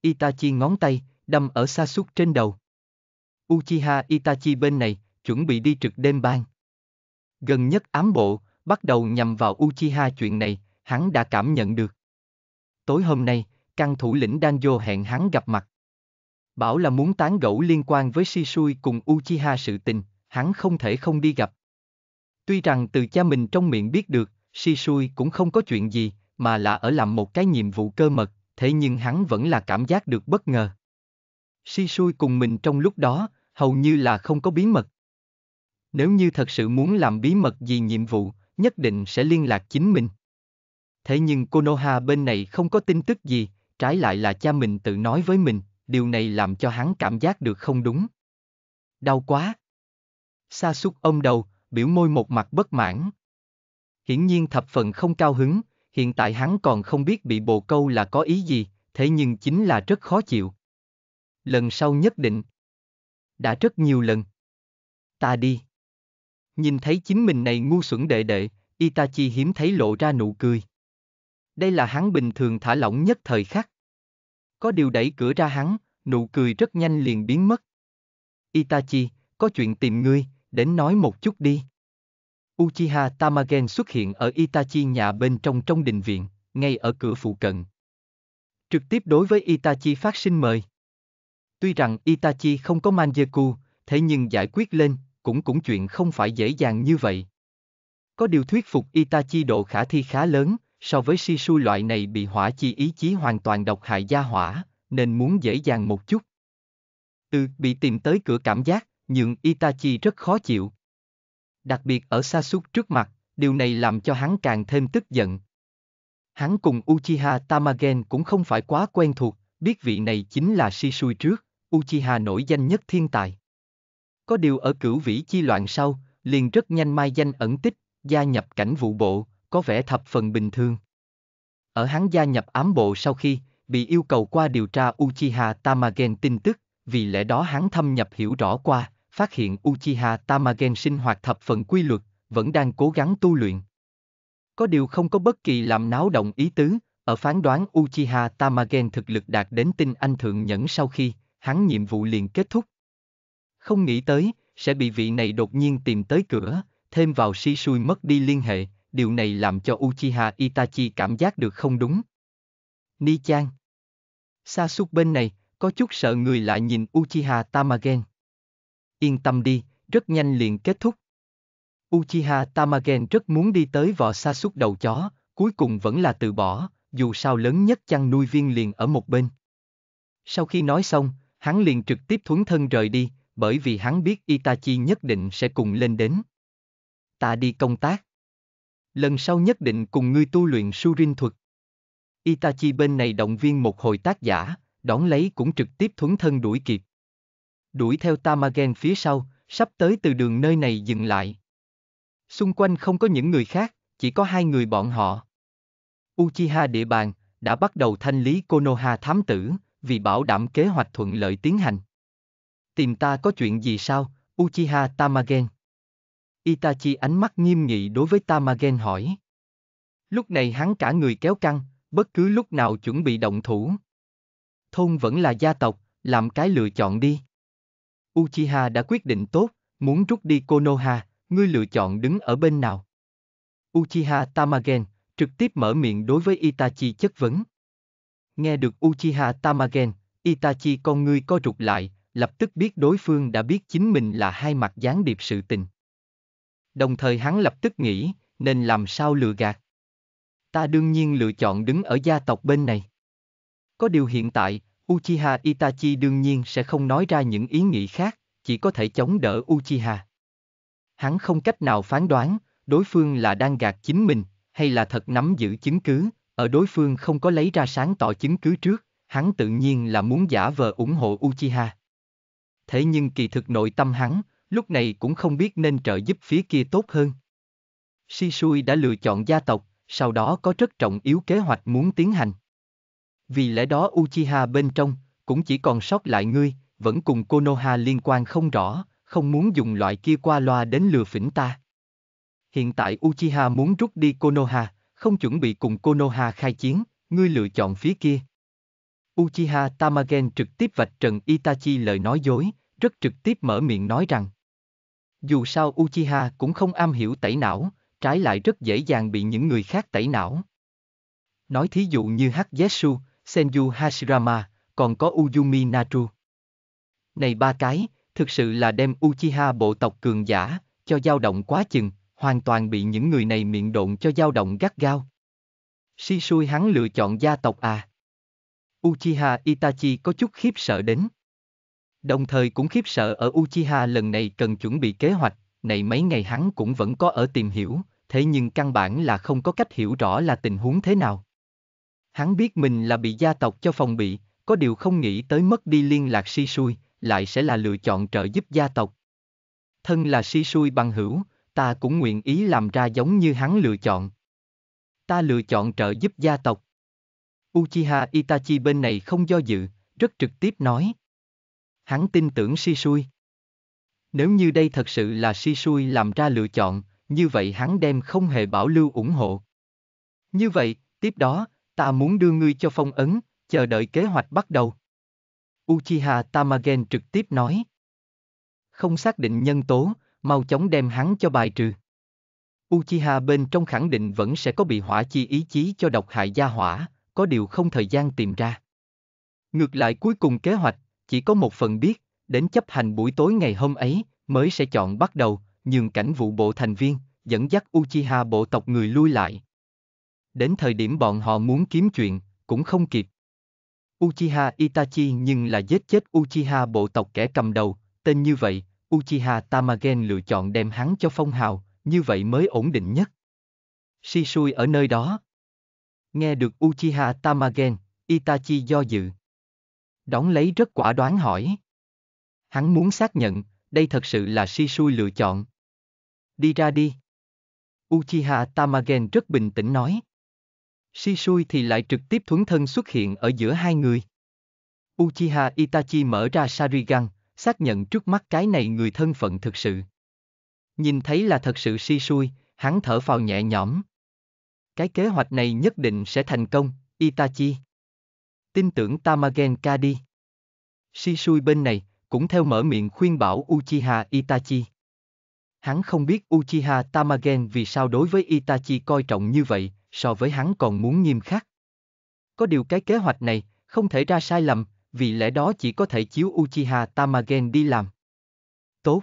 Itachi ngón tay, đâm ở Sasuke trên đầu. Uchiha Itachi bên này, chuẩn bị đi trực đêm ban. Gần nhất ám bộ, bắt đầu nhằm vào Uchiha chuyện này, hắn đã cảm nhận được. Tối hôm nay, căn thủ lĩnh Danjo hẹn hắn gặp mặt. Bảo là muốn tán gẫu liên quan với Shisui cùng Uchiha sự tình, hắn không thể không đi gặp. Tuy rằng từ cha mình trong miệng biết được, si xui cũng không có chuyện gì, mà là ở làm một cái nhiệm vụ cơ mật, thế nhưng hắn vẫn là cảm giác được bất ngờ. Si xui cùng mình trong lúc đó, hầu như là không có bí mật. Nếu như thật sự muốn làm bí mật gì nhiệm vụ, nhất định sẽ liên lạc chính mình. Thế nhưng Konoha bên này không có tin tức gì, trái lại là cha mình tự nói với mình, điều này làm cho hắn cảm giác được không đúng. Đau quá. Sa súc ôm đầu, biểu môi một mặt bất mãn. Hiển nhiên thập phần không cao hứng, hiện tại hắn còn không biết bị bồ câu là có ý gì, thế nhưng chính là rất khó chịu. Lần sau nhất định. Đã rất nhiều lần. Ta đi. Nhìn thấy chính mình này ngu xuẩn đệ đệ, Itachi hiếm thấy lộ ra nụ cười. Đây là hắn bình thường thả lỏng nhất thời khắc. Có điều đẩy cửa ra hắn, nụ cười rất nhanh liền biến mất. Itachi, có chuyện tìm ngươi, đến nói một chút đi. Uchiha Tamagen xuất hiện ở Itachi nhà bên trong trong đình viện, ngay ở cửa phụ cận. Trực tiếp đối với Itachi phát sinh mời. Tuy rằng Itachi không có Manjeku, thế nhưng giải quyết lên, cũng cũng chuyện không phải dễ dàng như vậy. Có điều thuyết phục Itachi độ khả thi khá lớn, so với shisui loại này bị hỏa chi ý chí hoàn toàn độc hại gia hỏa, nên muốn dễ dàng một chút. Ừ, bị tìm tới cửa cảm giác, nhưng Itachi rất khó chịu, đặc biệt ở xa suốt trước mặt, điều này làm cho hắn càng thêm tức giận. Hắn cùng Uchiha Tamagen cũng không phải quá quen thuộc, biết vị này chính là Shisui trước, Uchiha nổi danh nhất thiên tài. Có điều ở cửu vĩ chi loạn sau, liền rất nhanh mai danh ẩn tích, gia nhập cảnh vụ bộ, có vẻ thập phần bình thường. Ở hắn gia nhập ám bộ sau khi, bị yêu cầu qua điều tra Uchiha Tamagen tin tức, vì lẽ đó hắn thâm nhập hiểu rõ qua, phát hiện Uchiha Tamagen sinh hoạt thập phần quy luật, vẫn đang cố gắng tu luyện. Có điều không có bất kỳ làm náo động ý tứ, ở phán đoán Uchiha Tamagen thực lực đạt đến tinh anh thượng nhẫn sau khi, hắn nhiệm vụ liền kết thúc. Không nghĩ tới, sẽ bị vị này đột nhiên tìm tới cửa, thêm vào si xui mất đi liên hệ, điều này làm cho Uchiha Itachi cảm giác được không đúng. Ni-chan Sa sút bên này, có chút sợ người lại nhìn Uchiha Tamagen yên tâm đi, rất nhanh liền kết thúc. Uchiha Tamagen rất muốn đi tới vò sa súc đầu chó, cuối cùng vẫn là từ bỏ, dù sao lớn nhất chăn nuôi viên liền ở một bên. Sau khi nói xong, hắn liền trực tiếp thuấn thân rời đi, bởi vì hắn biết Itachi nhất định sẽ cùng lên đến. Ta đi công tác. Lần sau nhất định cùng ngươi tu luyện Surin thuật. Itachi bên này động viên một hồi tác giả, đón lấy cũng trực tiếp thuấn thân đuổi kịp đuổi theo Tamagen phía sau, sắp tới từ đường nơi này dừng lại. Xung quanh không có những người khác, chỉ có hai người bọn họ. Uchiha địa bàn, đã bắt đầu thanh lý Konoha thám tử, vì bảo đảm kế hoạch thuận lợi tiến hành. Tìm ta có chuyện gì sao, Uchiha Tamagen? Itachi ánh mắt nghiêm nghị đối với Tamagen hỏi. Lúc này hắn cả người kéo căng, bất cứ lúc nào chuẩn bị động thủ. Thôn vẫn là gia tộc, làm cái lựa chọn đi. Uchiha đã quyết định tốt, muốn rút đi Konoha, ngươi lựa chọn đứng ở bên nào? Uchiha Tamagen, trực tiếp mở miệng đối với Itachi chất vấn. Nghe được Uchiha Tamagen, Itachi con ngươi co rụt lại, lập tức biết đối phương đã biết chính mình là hai mặt gián điệp sự tình. Đồng thời hắn lập tức nghĩ, nên làm sao lừa gạt. Ta đương nhiên lựa chọn đứng ở gia tộc bên này. Có điều hiện tại, Uchiha Itachi đương nhiên sẽ không nói ra những ý nghĩ khác, chỉ có thể chống đỡ Uchiha. Hắn không cách nào phán đoán, đối phương là đang gạt chính mình, hay là thật nắm giữ chứng cứ, ở đối phương không có lấy ra sáng tỏ chứng cứ trước, hắn tự nhiên là muốn giả vờ ủng hộ Uchiha. Thế nhưng kỳ thực nội tâm hắn, lúc này cũng không biết nên trợ giúp phía kia tốt hơn. Shisui đã lựa chọn gia tộc, sau đó có rất trọng yếu kế hoạch muốn tiến hành vì lẽ đó Uchiha bên trong, cũng chỉ còn sót lại ngươi, vẫn cùng Konoha liên quan không rõ, không muốn dùng loại kia qua loa đến lừa phỉnh ta. Hiện tại Uchiha muốn rút đi Konoha, không chuẩn bị cùng Konoha khai chiến, ngươi lựa chọn phía kia. Uchiha Tamagen trực tiếp vạch trần Itachi lời nói dối, rất trực tiếp mở miệng nói rằng. Dù sao Uchiha cũng không am hiểu tẩy não, trái lại rất dễ dàng bị những người khác tẩy não. Nói thí dụ như hắc Hatyesu, Senju Hashirama, còn có Uyumi Natru. Này ba cái, thực sự là đem Uchiha bộ tộc cường giả, cho dao động quá chừng, hoàn toàn bị những người này miệng độn cho dao động gắt gao. Si xui hắn lựa chọn gia tộc à. Uchiha Itachi có chút khiếp sợ đến. Đồng thời cũng khiếp sợ ở Uchiha lần này cần chuẩn bị kế hoạch, này mấy ngày hắn cũng vẫn có ở tìm hiểu, thế nhưng căn bản là không có cách hiểu rõ là tình huống thế nào. Hắn biết mình là bị gia tộc cho phòng bị, có điều không nghĩ tới mất đi liên lạc si xui, lại sẽ là lựa chọn trợ giúp gia tộc. Thân là si xui bằng hữu, ta cũng nguyện ý làm ra giống như hắn lựa chọn. Ta lựa chọn trợ giúp gia tộc. Uchiha Itachi bên này không do dự, rất trực tiếp nói. Hắn tin tưởng si xui. Nếu như đây thật sự là si xui làm ra lựa chọn, như vậy hắn đem không hề bảo lưu ủng hộ. Như vậy, tiếp đó, Ta muốn đưa ngươi cho phong ấn, chờ đợi kế hoạch bắt đầu. Uchiha Tamagen trực tiếp nói. Không xác định nhân tố, mau chóng đem hắn cho bài trừ. Uchiha bên trong khẳng định vẫn sẽ có bị hỏa chi ý chí cho độc hại gia hỏa, có điều không thời gian tìm ra. Ngược lại cuối cùng kế hoạch, chỉ có một phần biết, đến chấp hành buổi tối ngày hôm ấy, mới sẽ chọn bắt đầu, nhường cảnh vụ bộ thành viên, dẫn dắt Uchiha bộ tộc người lui lại, Đến thời điểm bọn họ muốn kiếm chuyện, cũng không kịp. Uchiha Itachi nhưng là giết chết Uchiha bộ tộc kẻ cầm đầu, tên như vậy, Uchiha Tamagen lựa chọn đem hắn cho phong hào, như vậy mới ổn định nhất. Shisui ở nơi đó. Nghe được Uchiha Tamagen, Itachi do dự. Đón lấy rất quả đoán hỏi. Hắn muốn xác nhận, đây thật sự là Shisui lựa chọn. Đi ra đi. Uchiha Tamagen rất bình tĩnh nói si Shisui thì lại trực tiếp thuấn thân xuất hiện ở giữa hai người. Uchiha Itachi mở ra Sharingan, xác nhận trước mắt cái này người thân phận thực sự. Nhìn thấy là thật sự si Shisui, hắn thở phào nhẹ nhõm. Cái kế hoạch này nhất định sẽ thành công, Itachi. Tin tưởng Tamagen Kadi. Shisui bên này, cũng theo mở miệng khuyên bảo Uchiha Itachi. Hắn không biết Uchiha Tamagen vì sao đối với Itachi coi trọng như vậy, so với hắn còn muốn nghiêm khắc. Có điều cái kế hoạch này, không thể ra sai lầm, vì lẽ đó chỉ có thể chiếu Uchiha Tamagen đi làm. Tốt.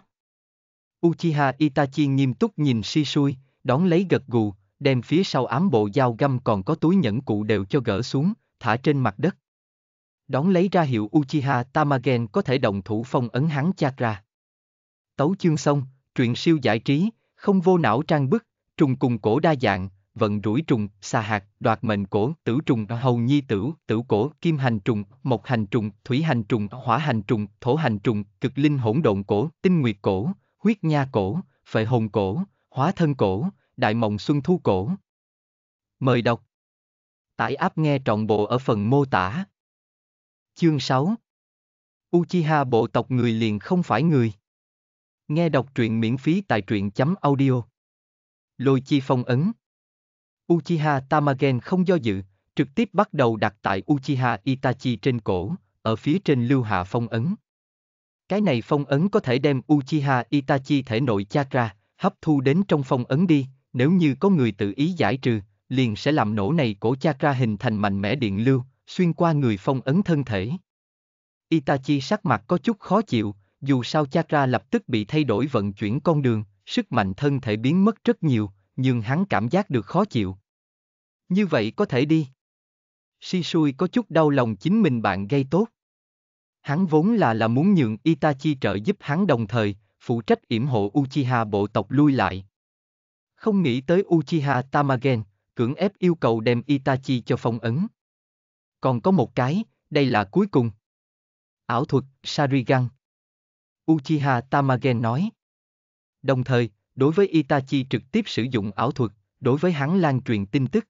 Uchiha Itachi nghiêm túc nhìn Shisui, đón lấy gật gù, đem phía sau ám bộ dao găm còn có túi nhẫn cụ đều cho gỡ xuống, thả trên mặt đất. Đón lấy ra hiệu Uchiha Tamagen có thể động thủ phong ấn hắn chakra. Tấu chương xong, truyện siêu giải trí, không vô não trang bức, trùng cùng cổ đa dạng, vận rủi trùng, xà hạt, đoạt mệnh cổ, tử trùng, hầu nhi tử, tử cổ, kim hành trùng, mộc hành trùng, thủy hành trùng, hỏa hành trùng, thổ hành trùng, cực linh hỗn độn cổ, tinh nguyệt cổ, huyết nha cổ, phệ hồn cổ, hóa thân cổ, đại mộng xuân thu cổ. Mời đọc. Tải áp nghe trọn bộ ở phần mô tả. Chương 6 Uchiha bộ tộc người liền không phải người. Nghe đọc truyện miễn phí tại truyện chấm audio. Lôi chi phong ấn. Uchiha Tamagen không do dự, trực tiếp bắt đầu đặt tại Uchiha Itachi trên cổ, ở phía trên lưu hạ phong ấn. Cái này phong ấn có thể đem Uchiha Itachi thể nội chakra, hấp thu đến trong phong ấn đi, nếu như có người tự ý giải trừ, liền sẽ làm nổ này cổ chakra hình thành mạnh mẽ điện lưu, xuyên qua người phong ấn thân thể. Itachi sắc mặt có chút khó chịu, dù sao chakra lập tức bị thay đổi vận chuyển con đường, sức mạnh thân thể biến mất rất nhiều, nhưng hắn cảm giác được khó chịu. Như vậy có thể đi. Si Sui có chút đau lòng chính mình bạn gây tốt. Hắn vốn là là muốn nhượng Itachi trợ giúp hắn đồng thời, phụ trách yểm hộ Uchiha bộ tộc lui lại. Không nghĩ tới Uchiha Tamagen, cưỡng ép yêu cầu đem Itachi cho phong ấn. Còn có một cái, đây là cuối cùng. Ảo thuật Sarigan. Uchiha Tamagen nói. Đồng thời, Đối với Itachi trực tiếp sử dụng ảo thuật, đối với hắn lan truyền tin tức.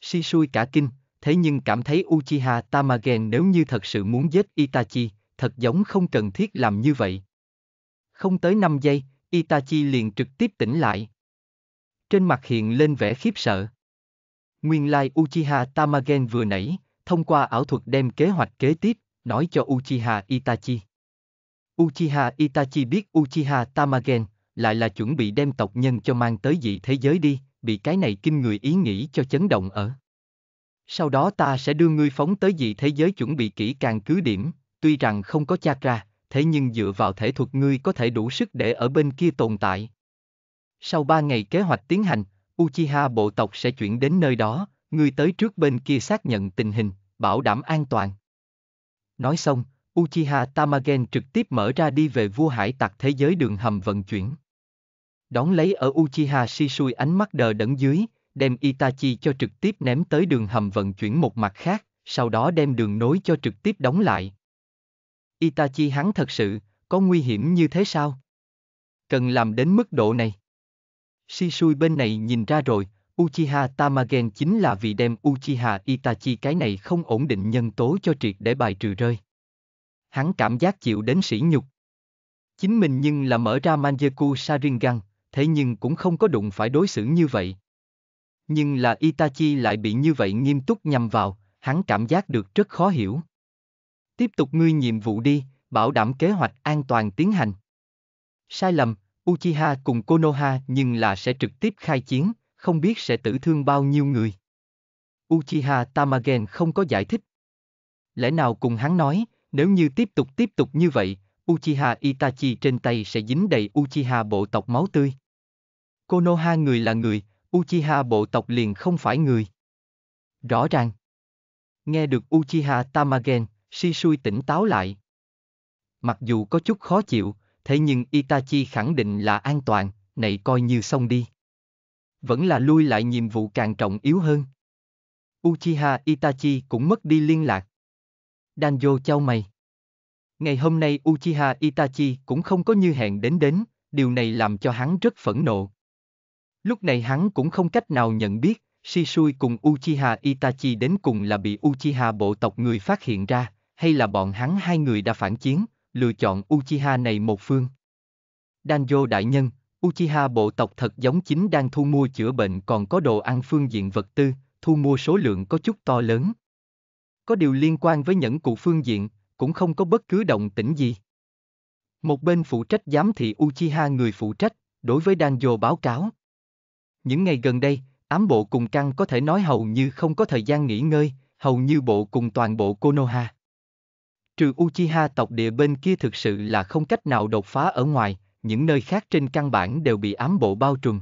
Shisui cả kinh, thế nhưng cảm thấy Uchiha Tamagen nếu như thật sự muốn giết Itachi, thật giống không cần thiết làm như vậy. Không tới 5 giây, Itachi liền trực tiếp tỉnh lại. Trên mặt hiện lên vẻ khiếp sợ. Nguyên lai like Uchiha Tamagen vừa nãy, thông qua ảo thuật đem kế hoạch kế tiếp, nói cho Uchiha Itachi. Uchiha Itachi biết Uchiha Tamagen, lại là chuẩn bị đem tộc nhân cho mang tới dị thế giới đi, bị cái này kinh người ý nghĩ cho chấn động ở. Sau đó ta sẽ đưa ngươi phóng tới dị thế giới chuẩn bị kỹ càng cứ điểm, tuy rằng không có chát ra, thế nhưng dựa vào thể thuật ngươi có thể đủ sức để ở bên kia tồn tại. Sau ba ngày kế hoạch tiến hành, Uchiha bộ tộc sẽ chuyển đến nơi đó, ngươi tới trước bên kia xác nhận tình hình, bảo đảm an toàn. Nói xong, Uchiha Tamagen trực tiếp mở ra đi về vua hải tặc thế giới đường hầm vận chuyển đón lấy ở Uchiha Shisui ánh mắt đờ đẫn dưới, đem Itachi cho trực tiếp ném tới đường hầm vận chuyển một mặt khác, sau đó đem đường nối cho trực tiếp đóng lại. Itachi hắn thật sự, có nguy hiểm như thế sao? Cần làm đến mức độ này. Shisui bên này nhìn ra rồi, Uchiha Tamagen chính là vì đem Uchiha Itachi cái này không ổn định nhân tố cho triệt để bài trừ rơi. Hắn cảm giác chịu đến sỉ nhục. Chính mình nhưng là mở ra Manjeku Sharingan, thế nhưng cũng không có đụng phải đối xử như vậy. Nhưng là Itachi lại bị như vậy nghiêm túc nhằm vào, hắn cảm giác được rất khó hiểu. Tiếp tục ngươi nhiệm vụ đi, bảo đảm kế hoạch an toàn tiến hành. Sai lầm, Uchiha cùng Konoha nhưng là sẽ trực tiếp khai chiến, không biết sẽ tử thương bao nhiêu người. Uchiha Tamagen không có giải thích. Lẽ nào cùng hắn nói, nếu như tiếp tục tiếp tục như vậy, Uchiha Itachi trên tay sẽ dính đầy Uchiha bộ tộc máu tươi. Konoha người là người, Uchiha bộ tộc liền không phải người. Rõ ràng. Nghe được Uchiha Tamagen, Shisui tỉnh táo lại. Mặc dù có chút khó chịu, thế nhưng Itachi khẳng định là an toàn, này coi như xong đi. Vẫn là lui lại nhiệm vụ càng trọng yếu hơn. Uchiha Itachi cũng mất đi liên lạc. Danjo trao mày. Ngày hôm nay Uchiha Itachi cũng không có như hẹn đến đến, điều này làm cho hắn rất phẫn nộ. Lúc này hắn cũng không cách nào nhận biết, Shisui cùng Uchiha Itachi đến cùng là bị Uchiha bộ tộc người phát hiện ra, hay là bọn hắn hai người đã phản chiến, lựa chọn Uchiha này một phương. Danjo đại nhân, Uchiha bộ tộc thật giống chính đang thu mua chữa bệnh còn có đồ ăn phương diện vật tư, thu mua số lượng có chút to lớn. Có điều liên quan với những cụ phương diện, cũng không có bất cứ động tĩnh gì. Một bên phụ trách giám thị Uchiha người phụ trách, đối với Danjo báo cáo. Những ngày gần đây, ám bộ cùng căng có thể nói hầu như không có thời gian nghỉ ngơi, hầu như bộ cùng toàn bộ Konoha. Trừ Uchiha tộc địa bên kia thực sự là không cách nào đột phá ở ngoài, những nơi khác trên căn bản đều bị ám bộ bao trùm.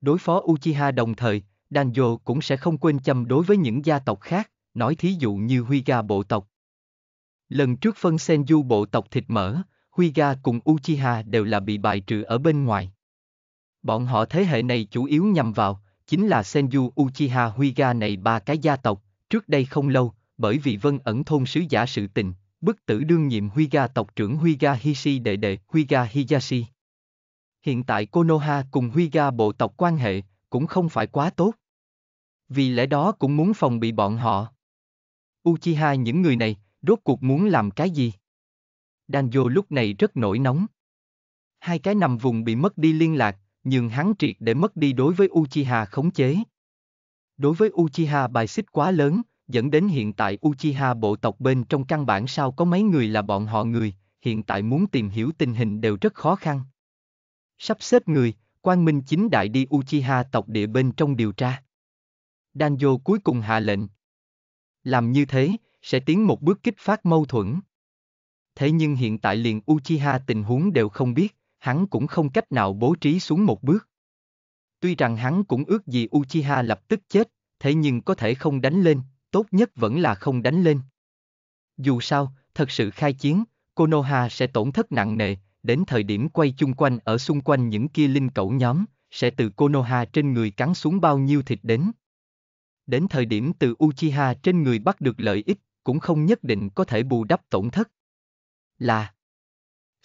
Đối phó Uchiha đồng thời, Danjo cũng sẽ không quên châm đối với những gia tộc khác, nói thí dụ như Huiga bộ tộc. Lần trước phân Senju bộ tộc thịt mỡ, Huiga cùng Uchiha đều là bị bài trừ ở bên ngoài. Bọn họ thế hệ này chủ yếu nhằm vào, chính là Senju Uchiha Huiga này ba cái gia tộc, trước đây không lâu, bởi vì vân ẩn thôn sứ giả sự tình, bức tử đương nhiệm Huiga tộc trưởng Huiga Hishi đệ đệ Huiga Hiyashi. Hiện tại Konoha cùng Huiga bộ tộc quan hệ, cũng không phải quá tốt. Vì lẽ đó cũng muốn phòng bị bọn họ. Uchiha những người này, rốt cuộc muốn làm cái gì? Danjo lúc này rất nổi nóng. Hai cái nằm vùng bị mất đi liên lạc, nhưng hắn triệt để mất đi đối với Uchiha khống chế. Đối với Uchiha bài xích quá lớn, dẫn đến hiện tại Uchiha bộ tộc bên trong căn bản sao có mấy người là bọn họ người, hiện tại muốn tìm hiểu tình hình đều rất khó khăn. Sắp xếp người, quan minh chính đại đi Uchiha tộc địa bên trong điều tra. Danjo cuối cùng hạ lệnh. Làm như thế, sẽ tiến một bước kích phát mâu thuẫn. Thế nhưng hiện tại liền Uchiha tình huống đều không biết, hắn cũng không cách nào bố trí xuống một bước. Tuy rằng hắn cũng ước gì Uchiha lập tức chết, thế nhưng có thể không đánh lên, tốt nhất vẫn là không đánh lên. Dù sao, thật sự khai chiến, Konoha sẽ tổn thất nặng nề, đến thời điểm quay chung quanh ở xung quanh những kia linh cẩu nhóm, sẽ từ Konoha trên người cắn xuống bao nhiêu thịt đến. Đến thời điểm từ Uchiha trên người bắt được lợi ích, cũng không nhất định có thể bù đắp tổn thất. Là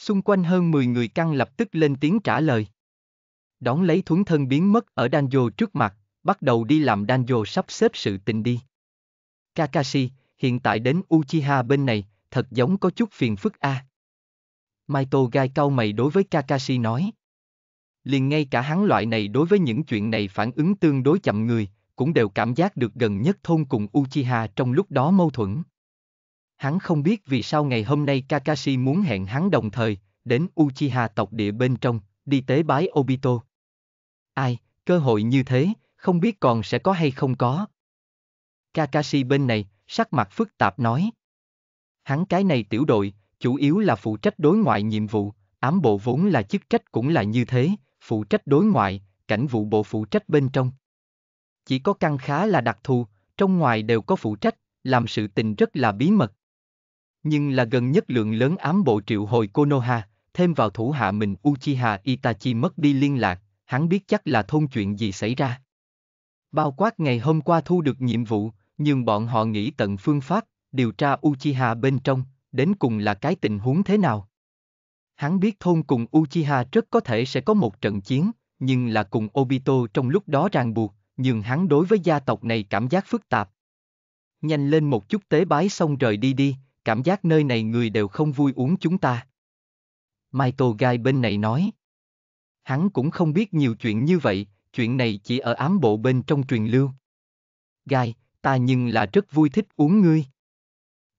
Xung quanh hơn 10 người căng lập tức lên tiếng trả lời. Đón lấy thuấn thân biến mất ở Danjo trước mặt, bắt đầu đi làm Danjo sắp xếp sự tình đi. Kakashi, hiện tại đến Uchiha bên này, thật giống có chút phiền phức a. À. Maito gai cau mày đối với Kakashi nói. Liền ngay cả hắn loại này đối với những chuyện này phản ứng tương đối chậm người, cũng đều cảm giác được gần nhất thôn cùng Uchiha trong lúc đó mâu thuẫn. Hắn không biết vì sao ngày hôm nay Kakashi muốn hẹn hắn đồng thời, đến Uchiha tộc địa bên trong, đi tế bái Obito. Ai, cơ hội như thế, không biết còn sẽ có hay không có. Kakashi bên này, sắc mặt phức tạp nói. Hắn cái này tiểu đội, chủ yếu là phụ trách đối ngoại nhiệm vụ, ám bộ vốn là chức trách cũng là như thế, phụ trách đối ngoại, cảnh vụ bộ phụ trách bên trong. Chỉ có căn khá là đặc thù, trong ngoài đều có phụ trách, làm sự tình rất là bí mật. Nhưng là gần nhất lượng lớn ám bộ triệu hồi Konoha, thêm vào thủ hạ mình Uchiha Itachi mất đi liên lạc, hắn biết chắc là thôn chuyện gì xảy ra. Bao quát ngày hôm qua thu được nhiệm vụ, nhưng bọn họ nghĩ tận phương pháp, điều tra Uchiha bên trong, đến cùng là cái tình huống thế nào. Hắn biết thôn cùng Uchiha rất có thể sẽ có một trận chiến, nhưng là cùng Obito trong lúc đó ràng buộc, nhưng hắn đối với gia tộc này cảm giác phức tạp. Nhanh lên một chút tế bái xong rời đi đi, cảm giác nơi này người đều không vui uống chúng ta. Michael Guy bên này nói. Hắn cũng không biết nhiều chuyện như vậy, chuyện này chỉ ở ám bộ bên trong truyền lưu. Guy, ta nhưng là rất vui thích uống ngươi.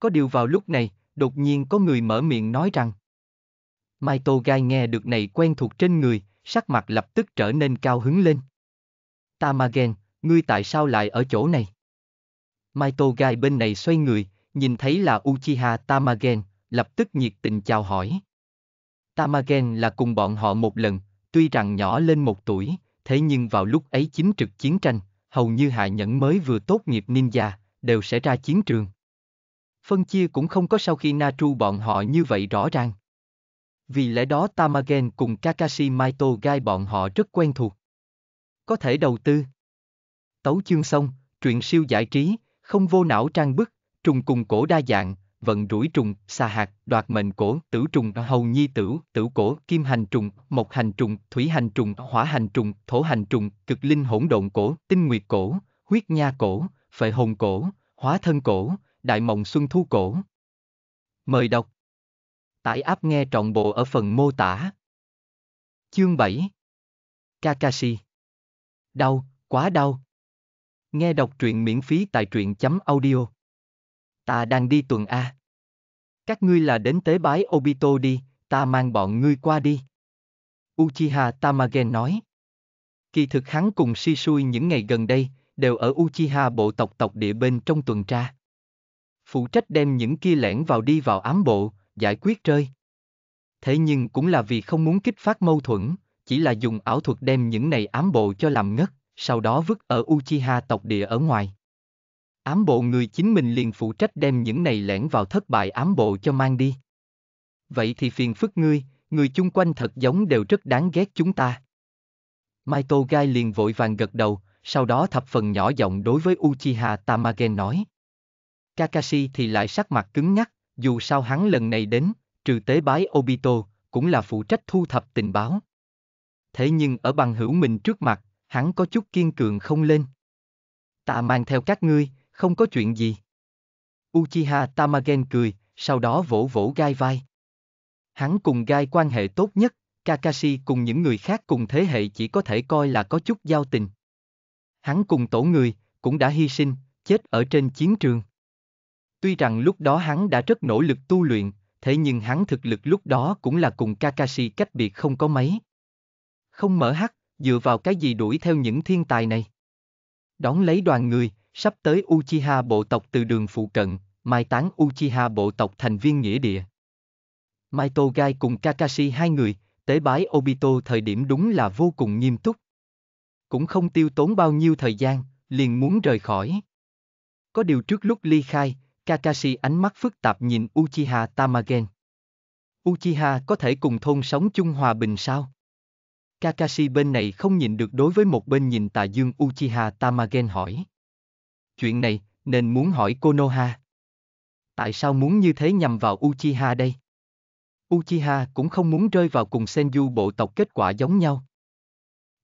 Có điều vào lúc này, đột nhiên có người mở miệng nói rằng. Michael Guy nghe được này quen thuộc trên người, sắc mặt lập tức trở nên cao hứng lên. Tamagen, ngươi tại sao lại ở chỗ này? Michael Guy bên này xoay người, nhìn thấy là Uchiha Tamagen, lập tức nhiệt tình chào hỏi. Tamagen là cùng bọn họ một lần, tuy rằng nhỏ lên một tuổi, thế nhưng vào lúc ấy chính trực chiến tranh, hầu như hạ nhẫn mới vừa tốt nghiệp ninja, đều sẽ ra chiến trường. Phân chia cũng không có sau khi Natru bọn họ như vậy rõ ràng. Vì lẽ đó Tamagen cùng Kakashi Maito Gai bọn họ rất quen thuộc. Có thể đầu tư. Tấu chương xong, truyện siêu giải trí, không vô não trang bức, trùng cùng cổ đa dạng, vận rủi trùng, xà hạt, đoạt mệnh cổ, tử trùng, hầu nhi tử, tử cổ, kim hành trùng, mộc hành trùng, thủy hành trùng, hỏa hành trùng, thổ hành trùng, cực linh hỗn độn cổ, tinh nguyệt cổ, huyết nha cổ, phệ hồn cổ, hóa thân cổ, đại mộng xuân thu cổ. Mời đọc. Tải áp nghe trọn bộ ở phần mô tả. Chương 7 Kakashi Đau, quá đau. Nghe đọc truyện miễn phí tại truyện chấm audio ta đang đi tuần A. Các ngươi là đến tế bái Obito đi, ta mang bọn ngươi qua đi. Uchiha Tamagen nói. Kỳ thực hắn cùng Shisui những ngày gần đây, đều ở Uchiha bộ tộc tộc địa bên trong tuần tra. Phụ trách đem những kia lẻn vào đi vào ám bộ, giải quyết rơi. Thế nhưng cũng là vì không muốn kích phát mâu thuẫn, chỉ là dùng ảo thuật đem những này ám bộ cho làm ngất, sau đó vứt ở Uchiha tộc địa ở ngoài ám bộ người chính mình liền phụ trách đem những này lẻn vào thất bại ám bộ cho mang đi. Vậy thì phiền phức ngươi, người chung quanh thật giống đều rất đáng ghét chúng ta. Mai Tô Gai liền vội vàng gật đầu, sau đó thập phần nhỏ giọng đối với Uchiha Tamagen nói. Kakashi thì lại sắc mặt cứng nhắc, dù sao hắn lần này đến, trừ tế bái Obito, cũng là phụ trách thu thập tình báo. Thế nhưng ở bằng hữu mình trước mặt, hắn có chút kiên cường không lên. Ta mang theo các ngươi, không có chuyện gì. Uchiha Tamagen cười, sau đó vỗ vỗ gai vai. Hắn cùng gai quan hệ tốt nhất, Kakashi cùng những người khác cùng thế hệ chỉ có thể coi là có chút giao tình. Hắn cùng tổ người, cũng đã hy sinh, chết ở trên chiến trường. Tuy rằng lúc đó hắn đã rất nỗ lực tu luyện, thế nhưng hắn thực lực lúc đó cũng là cùng Kakashi cách biệt không có mấy. Không mở hắc, dựa vào cái gì đuổi theo những thiên tài này. Đón lấy đoàn người, sắp tới Uchiha bộ tộc từ đường phụ cận, mai táng Uchiha bộ tộc thành viên nghĩa địa. Maito Gai cùng Kakashi hai người, tế bái Obito thời điểm đúng là vô cùng nghiêm túc. Cũng không tiêu tốn bao nhiêu thời gian, liền muốn rời khỏi. Có điều trước lúc ly khai, Kakashi ánh mắt phức tạp nhìn Uchiha Tamagen. Uchiha có thể cùng thôn sống chung hòa bình sao? Kakashi bên này không nhìn được đối với một bên nhìn tà dương Uchiha Tamagen hỏi chuyện này, nên muốn hỏi Konoha. Tại sao muốn như thế nhằm vào Uchiha đây? Uchiha cũng không muốn rơi vào cùng Senju bộ tộc kết quả giống nhau.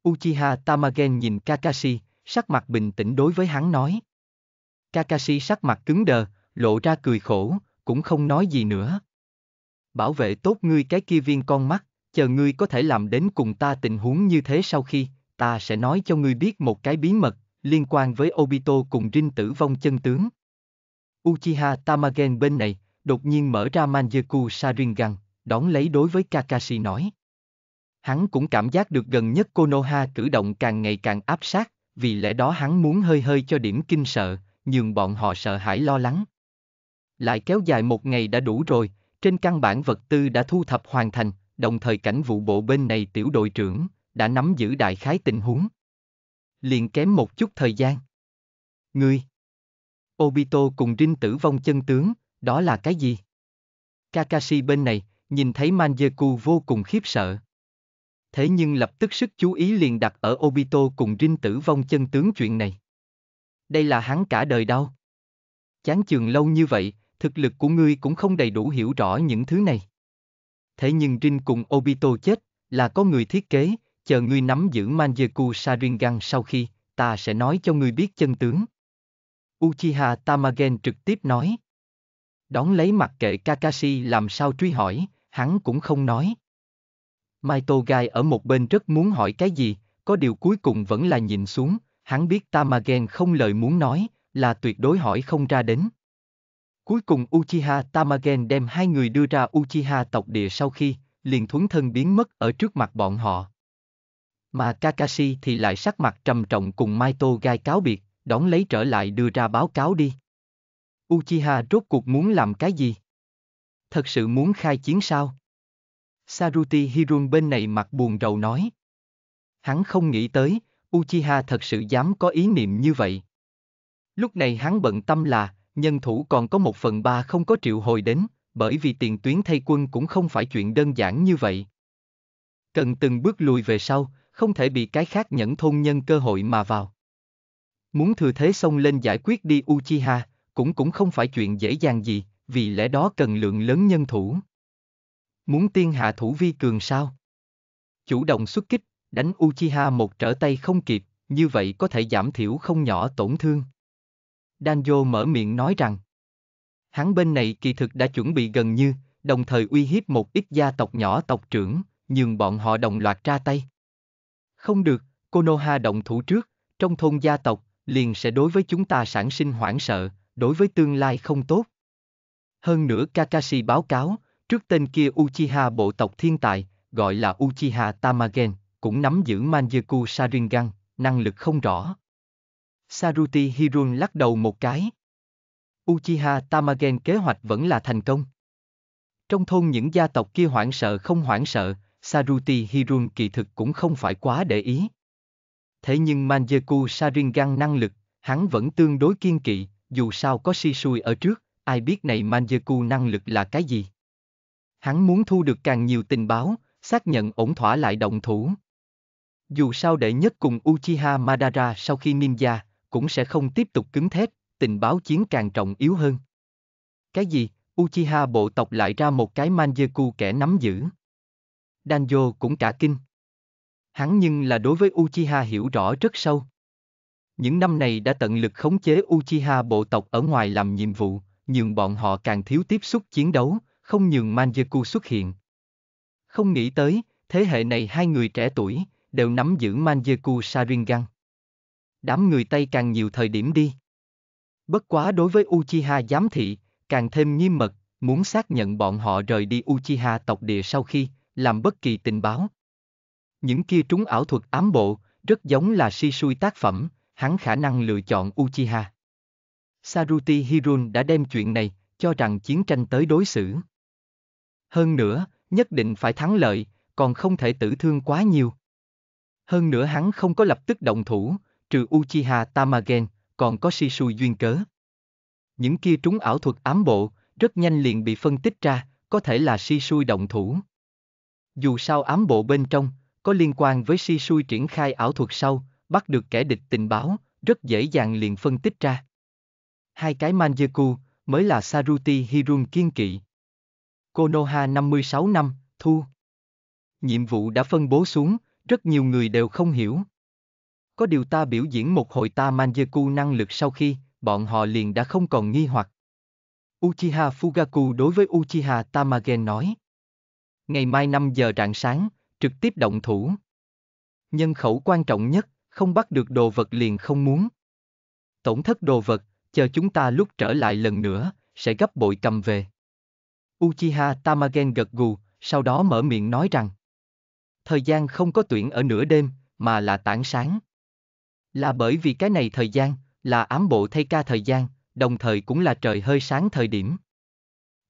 Uchiha Tamagen nhìn Kakashi, sắc mặt bình tĩnh đối với hắn nói. Kakashi sắc mặt cứng đờ, lộ ra cười khổ, cũng không nói gì nữa. Bảo vệ tốt ngươi cái kia viên con mắt, chờ ngươi có thể làm đến cùng ta tình huống như thế sau khi, ta sẽ nói cho ngươi biết một cái bí mật, liên quan với Obito cùng Rin tử vong chân tướng. Uchiha Tamagen bên này, đột nhiên mở ra Manjaku Sharingan, đón lấy đối với Kakashi nói. Hắn cũng cảm giác được gần nhất Konoha cử động càng ngày càng áp sát, vì lẽ đó hắn muốn hơi hơi cho điểm kinh sợ, nhưng bọn họ sợ hãi lo lắng. Lại kéo dài một ngày đã đủ rồi, trên căn bản vật tư đã thu thập hoàn thành, đồng thời cảnh vụ bộ bên này tiểu đội trưởng, đã nắm giữ đại khái tình huống liền kém một chút thời gian. Ngươi! Obito cùng Rin tử vong chân tướng, đó là cái gì? Kakashi bên này, nhìn thấy Manjeku vô cùng khiếp sợ. Thế nhưng lập tức sức chú ý liền đặt ở Obito cùng Rin tử vong chân tướng chuyện này. Đây là hắn cả đời đau. Chán chường lâu như vậy, thực lực của ngươi cũng không đầy đủ hiểu rõ những thứ này. Thế nhưng Rin cùng Obito chết, là có người thiết kế, chờ ngươi nắm giữ Manjeku Sharingan sau khi, ta sẽ nói cho ngươi biết chân tướng. Uchiha Tamagen trực tiếp nói. Đón lấy mặt kệ Kakashi làm sao truy hỏi, hắn cũng không nói. Maito Gai ở một bên rất muốn hỏi cái gì, có điều cuối cùng vẫn là nhìn xuống, hắn biết Tamagen không lời muốn nói, là tuyệt đối hỏi không ra đến. Cuối cùng Uchiha Tamagen đem hai người đưa ra Uchiha tộc địa sau khi, liền thuấn thân biến mất ở trước mặt bọn họ. Mà Kakashi thì lại sắc mặt trầm trọng cùng Maito gai cáo biệt, đón lấy trở lại đưa ra báo cáo đi. Uchiha rốt cuộc muốn làm cái gì? Thật sự muốn khai chiến sao? Saruti Hirun bên này mặt buồn rầu nói. Hắn không nghĩ tới, Uchiha thật sự dám có ý niệm như vậy. Lúc này hắn bận tâm là, nhân thủ còn có một phần ba không có triệu hồi đến, bởi vì tiền tuyến thay quân cũng không phải chuyện đơn giản như vậy. Cần từng bước lùi về sau, không thể bị cái khác nhẫn thôn nhân cơ hội mà vào. Muốn thừa thế xông lên giải quyết đi Uchiha, cũng cũng không phải chuyện dễ dàng gì, vì lẽ đó cần lượng lớn nhân thủ. Muốn tiên hạ thủ vi cường sao? Chủ động xuất kích, đánh Uchiha một trở tay không kịp, như vậy có thể giảm thiểu không nhỏ tổn thương. Danjo mở miệng nói rằng, hắn bên này kỳ thực đã chuẩn bị gần như, đồng thời uy hiếp một ít gia tộc nhỏ tộc trưởng, nhưng bọn họ đồng loạt ra tay. Không được, Konoha động thủ trước, trong thôn gia tộc, liền sẽ đối với chúng ta sản sinh hoảng sợ, đối với tương lai không tốt. Hơn nữa Kakashi báo cáo, trước tên kia Uchiha bộ tộc thiên tài, gọi là Uchiha Tamagen, cũng nắm giữ Manjaku Sharingan, năng lực không rõ. Saruti Hirun lắc đầu một cái. Uchiha Tamagen kế hoạch vẫn là thành công. Trong thôn những gia tộc kia hoảng sợ không hoảng sợ, Saruti Hirun kỳ thực cũng không phải quá để ý. Thế nhưng Manjeku Sharingan năng lực, hắn vẫn tương đối kiên kỵ, dù sao có si sui ở trước, ai biết này Manjeku năng lực là cái gì. Hắn muốn thu được càng nhiều tình báo, xác nhận ổn thỏa lại động thủ. Dù sao đệ nhất cùng Uchiha Madara sau khi ninja, cũng sẽ không tiếp tục cứng thép, tình báo chiến càng trọng yếu hơn. Cái gì, Uchiha bộ tộc lại ra một cái Manjeku kẻ nắm giữ. Danjo cũng cả kinh. Hắn nhưng là đối với Uchiha hiểu rõ rất sâu. Những năm này đã tận lực khống chế Uchiha bộ tộc ở ngoài làm nhiệm vụ, nhưng bọn họ càng thiếu tiếp xúc chiến đấu, không nhường Manjeku xuất hiện. Không nghĩ tới, thế hệ này hai người trẻ tuổi, đều nắm giữ Manjeku Sharingan. Đám người Tây càng nhiều thời điểm đi. Bất quá đối với Uchiha giám thị, càng thêm nghiêm mật, muốn xác nhận bọn họ rời đi Uchiha tộc địa sau khi, làm bất kỳ tình báo. Những kia trúng ảo thuật ám bộ, rất giống là si sui tác phẩm, hắn khả năng lựa chọn Uchiha. Saruti Hirun đã đem chuyện này, cho rằng chiến tranh tới đối xử. Hơn nữa, nhất định phải thắng lợi, còn không thể tử thương quá nhiều. Hơn nữa hắn không có lập tức động thủ, trừ Uchiha Tamagen, còn có sui duyên cớ. Những kia trúng ảo thuật ám bộ, rất nhanh liền bị phân tích ra, có thể là sui động thủ. Dù sao ám bộ bên trong, có liên quan với si xui triển khai ảo thuật sau, bắt được kẻ địch tình báo, rất dễ dàng liền phân tích ra. Hai cái Manjaku mới là Saruti Hirun kiên kỵ. Konoha 56 năm, thu. Nhiệm vụ đã phân bố xuống, rất nhiều người đều không hiểu. Có điều ta biểu diễn một hồi ta Manjaku năng lực sau khi, bọn họ liền đã không còn nghi hoặc. Uchiha Fugaku đối với Uchiha Tamagen nói ngày mai 5 giờ rạng sáng, trực tiếp động thủ. Nhân khẩu quan trọng nhất, không bắt được đồ vật liền không muốn. Tổn thất đồ vật, chờ chúng ta lúc trở lại lần nữa, sẽ gấp bội cầm về. Uchiha Tamagen gật gù, sau đó mở miệng nói rằng Thời gian không có tuyển ở nửa đêm, mà là tảng sáng. Là bởi vì cái này thời gian, là ám bộ thay ca thời gian, đồng thời cũng là trời hơi sáng thời điểm.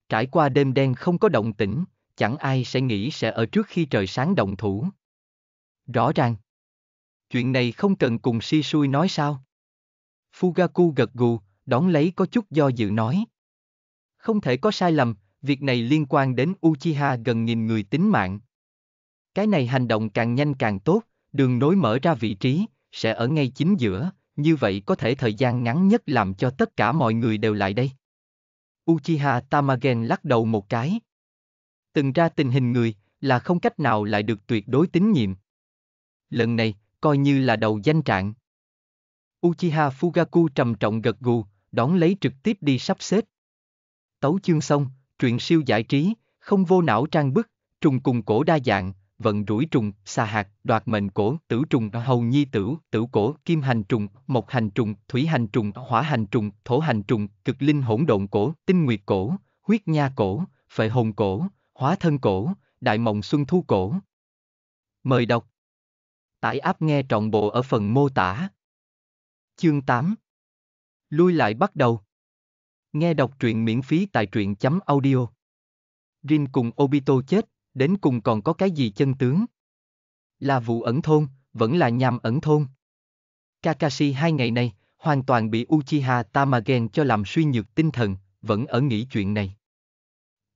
Trải qua đêm đen không có động tĩnh, chẳng ai sẽ nghĩ sẽ ở trước khi trời sáng động thủ. Rõ ràng. Chuyện này không cần cùng si xui nói sao. Fugaku gật gù, đón lấy có chút do dự nói. Không thể có sai lầm, việc này liên quan đến Uchiha gần nghìn người tính mạng. Cái này hành động càng nhanh càng tốt, đường nối mở ra vị trí, sẽ ở ngay chính giữa, như vậy có thể thời gian ngắn nhất làm cho tất cả mọi người đều lại đây. Uchiha Tamagen lắc đầu một cái từng ra tình hình người, là không cách nào lại được tuyệt đối tín nhiệm. Lần này, coi như là đầu danh trạng. Uchiha Fugaku trầm trọng gật gù, đón lấy trực tiếp đi sắp xếp. Tấu chương xong, truyện siêu giải trí, không vô não trang bức, trùng cùng cổ đa dạng, vận rủi trùng, xà hạt, đoạt mệnh cổ, tử trùng, hầu nhi tử, tử cổ, kim hành trùng, mộc hành trùng, thủy hành trùng, hỏa hành trùng, thổ hành trùng, cực linh hỗn độn cổ, tinh nguyệt cổ, huyết nha cổ, phệ hồn cổ, Hóa thân cổ, Đại Mộng Xuân Thu Cổ. Mời đọc. Tải áp nghe trọn bộ ở phần mô tả. Chương 8. Lui lại bắt đầu. Nghe đọc truyện miễn phí tại truyện chấm audio. Rin cùng Obito chết, đến cùng còn có cái gì chân tướng? Là vụ ẩn thôn, vẫn là nhằm ẩn thôn. Kakashi hai ngày nay hoàn toàn bị Uchiha Tamagen cho làm suy nhược tinh thần, vẫn ở nghĩ chuyện này.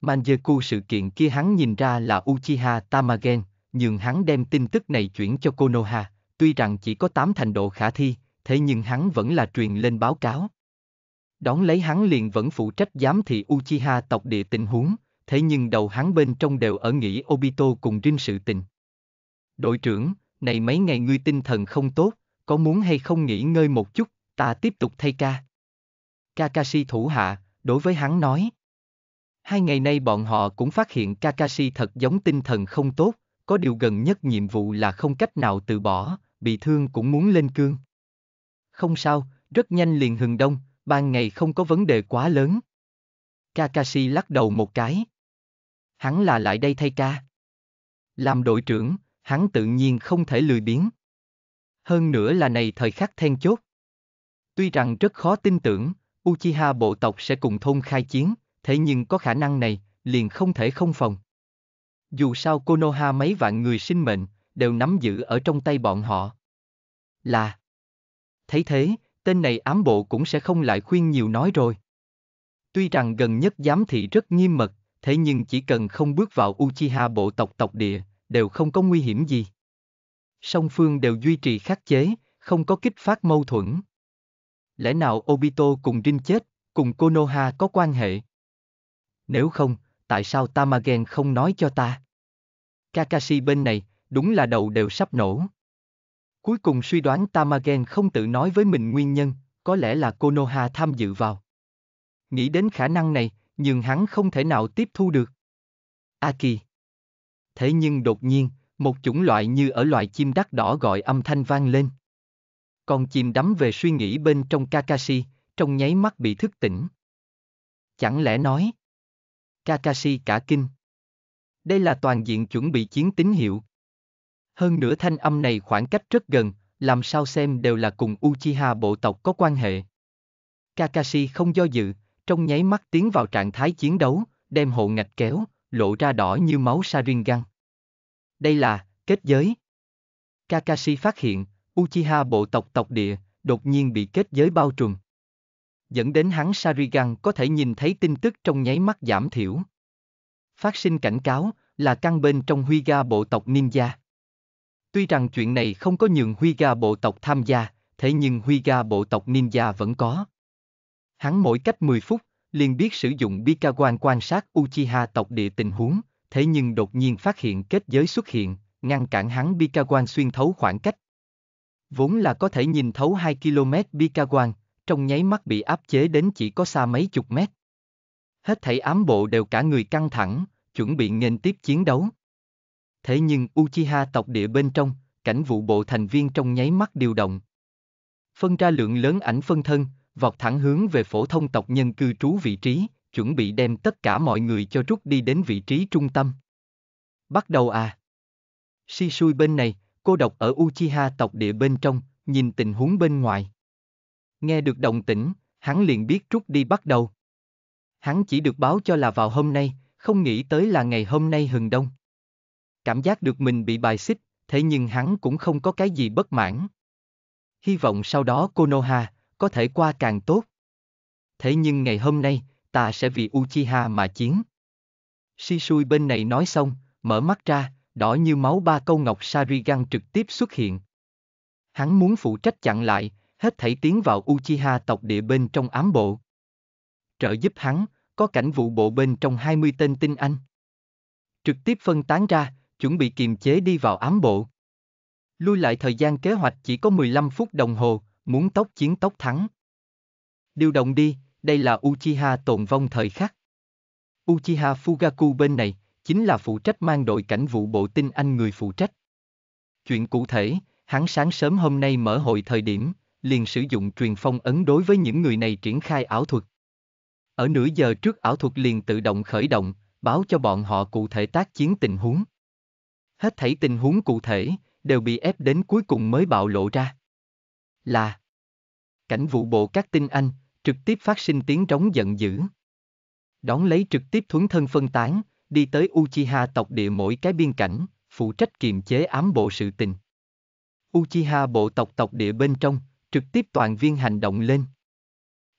Manjeku sự kiện kia hắn nhìn ra là Uchiha Tamagen, nhưng hắn đem tin tức này chuyển cho Konoha, tuy rằng chỉ có 8 thành độ khả thi, thế nhưng hắn vẫn là truyền lên báo cáo. Đón lấy hắn liền vẫn phụ trách giám thị Uchiha tộc địa tình huống, thế nhưng đầu hắn bên trong đều ở nghĩ Obito cùng Rin sự tình. Đội trưởng, này mấy ngày ngươi tinh thần không tốt, có muốn hay không nghỉ ngơi một chút, ta tiếp tục thay ca. Kakashi thủ hạ, đối với hắn nói. Hai ngày nay bọn họ cũng phát hiện Kakashi thật giống tinh thần không tốt, có điều gần nhất nhiệm vụ là không cách nào từ bỏ, bị thương cũng muốn lên cương. Không sao, rất nhanh liền hừng đông, ban ngày không có vấn đề quá lớn. Kakashi lắc đầu một cái. Hắn là lại đây thay ca. Làm đội trưởng, hắn tự nhiên không thể lười biếng. Hơn nữa là này thời khắc then chốt. Tuy rằng rất khó tin tưởng, Uchiha bộ tộc sẽ cùng thôn khai chiến, thế nhưng có khả năng này, liền không thể không phòng. Dù sao Konoha mấy vạn người sinh mệnh, đều nắm giữ ở trong tay bọn họ. Là Thấy thế, tên này ám bộ cũng sẽ không lại khuyên nhiều nói rồi. Tuy rằng gần nhất giám thị rất nghiêm mật, thế nhưng chỉ cần không bước vào Uchiha bộ tộc tộc địa, đều không có nguy hiểm gì. Song phương đều duy trì khắc chế, không có kích phát mâu thuẫn. Lẽ nào Obito cùng Rin chết, cùng Konoha có quan hệ? nếu không, tại sao Tamagen không nói cho ta? Kakashi bên này, đúng là đầu đều sắp nổ. Cuối cùng suy đoán Tamagen không tự nói với mình nguyên nhân, có lẽ là Konoha tham dự vào. Nghĩ đến khả năng này, nhưng hắn không thể nào tiếp thu được. Aki. Thế nhưng đột nhiên, một chủng loại như ở loại chim đắt đỏ gọi âm thanh vang lên. Con chim đắm về suy nghĩ bên trong Kakashi, trong nháy mắt bị thức tỉnh. Chẳng lẽ nói, Kakashi cả kinh. Đây là toàn diện chuẩn bị chiến tín hiệu. Hơn nữa thanh âm này khoảng cách rất gần, làm sao xem đều là cùng Uchiha bộ tộc có quan hệ. Kakashi không do dự, trong nháy mắt tiến vào trạng thái chiến đấu, đem hộ ngạch kéo, lộ ra đỏ như máu Sharingan. Đây là, kết giới. Kakashi phát hiện, Uchiha bộ tộc tộc địa, đột nhiên bị kết giới bao trùm dẫn đến hắn Sarigan có thể nhìn thấy tin tức trong nháy mắt giảm thiểu. Phát sinh cảnh cáo là căn bên trong huy ga bộ tộc ninja. Tuy rằng chuyện này không có nhường huy ga bộ tộc tham gia, thế nhưng huy ga bộ tộc ninja vẫn có. Hắn mỗi cách 10 phút, liền biết sử dụng Bikawan quan sát Uchiha tộc địa tình huống, thế nhưng đột nhiên phát hiện kết giới xuất hiện, ngăn cản hắn Bikawan xuyên thấu khoảng cách. Vốn là có thể nhìn thấu 2 km Bikawan, trong nháy mắt bị áp chế đến chỉ có xa mấy chục mét. Hết thảy ám bộ đều cả người căng thẳng, chuẩn bị nghênh tiếp chiến đấu. Thế nhưng Uchiha tộc địa bên trong, cảnh vụ bộ thành viên trong nháy mắt điều động. Phân ra lượng lớn ảnh phân thân, vọt thẳng hướng về phổ thông tộc nhân cư trú vị trí, chuẩn bị đem tất cả mọi người cho rút đi đến vị trí trung tâm. Bắt đầu à. Si xui bên này, cô độc ở Uchiha tộc địa bên trong, nhìn tình huống bên ngoài. Nghe được động tĩnh, hắn liền biết rút đi bắt đầu. Hắn chỉ được báo cho là vào hôm nay, không nghĩ tới là ngày hôm nay hừng đông. Cảm giác được mình bị bài xích, thế nhưng hắn cũng không có cái gì bất mãn. Hy vọng sau đó Konoha có thể qua càng tốt. Thế nhưng ngày hôm nay, ta sẽ vì Uchiha mà chiến. Shisui bên này nói xong, mở mắt ra, đỏ như máu ba câu ngọc Sarigan trực tiếp xuất hiện. Hắn muốn phụ trách chặn lại, hết thảy tiến vào Uchiha tộc địa bên trong ám bộ. Trợ giúp hắn, có cảnh vụ bộ bên trong 20 tên tinh anh. Trực tiếp phân tán ra, chuẩn bị kiềm chế đi vào ám bộ. Lui lại thời gian kế hoạch chỉ có 15 phút đồng hồ, muốn tốc chiến tốc thắng. Điều động đi, đây là Uchiha tồn vong thời khắc. Uchiha Fugaku bên này, chính là phụ trách mang đội cảnh vụ bộ tinh anh người phụ trách. Chuyện cụ thể, hắn sáng sớm hôm nay mở hội thời điểm, liền sử dụng truyền phong ấn đối với những người này triển khai ảo thuật. Ở nửa giờ trước ảo thuật liền tự động khởi động, báo cho bọn họ cụ thể tác chiến tình huống. Hết thảy tình huống cụ thể, đều bị ép đến cuối cùng mới bạo lộ ra. Là Cảnh vụ bộ các tinh anh, trực tiếp phát sinh tiếng trống giận dữ. Đón lấy trực tiếp thuấn thân phân tán, đi tới Uchiha tộc địa mỗi cái biên cảnh, phụ trách kiềm chế ám bộ sự tình. Uchiha bộ tộc tộc địa bên trong, trực tiếp toàn viên hành động lên.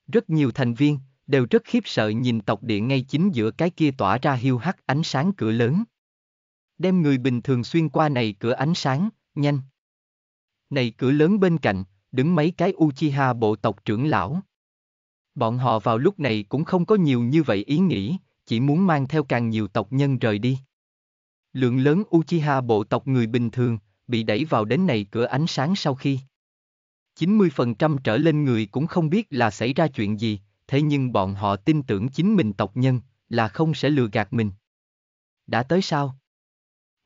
Rất nhiều thành viên, đều rất khiếp sợ nhìn tộc địa ngay chính giữa cái kia tỏa ra hiu hắt ánh sáng cửa lớn. Đem người bình thường xuyên qua này cửa ánh sáng, nhanh. Này cửa lớn bên cạnh, đứng mấy cái Uchiha bộ tộc trưởng lão. Bọn họ vào lúc này cũng không có nhiều như vậy ý nghĩ, chỉ muốn mang theo càng nhiều tộc nhân rời đi. Lượng lớn Uchiha bộ tộc người bình thường, bị đẩy vào đến này cửa ánh sáng sau khi. 90% trở lên người cũng không biết là xảy ra chuyện gì, thế nhưng bọn họ tin tưởng chính mình tộc nhân, là không sẽ lừa gạt mình. Đã tới sao?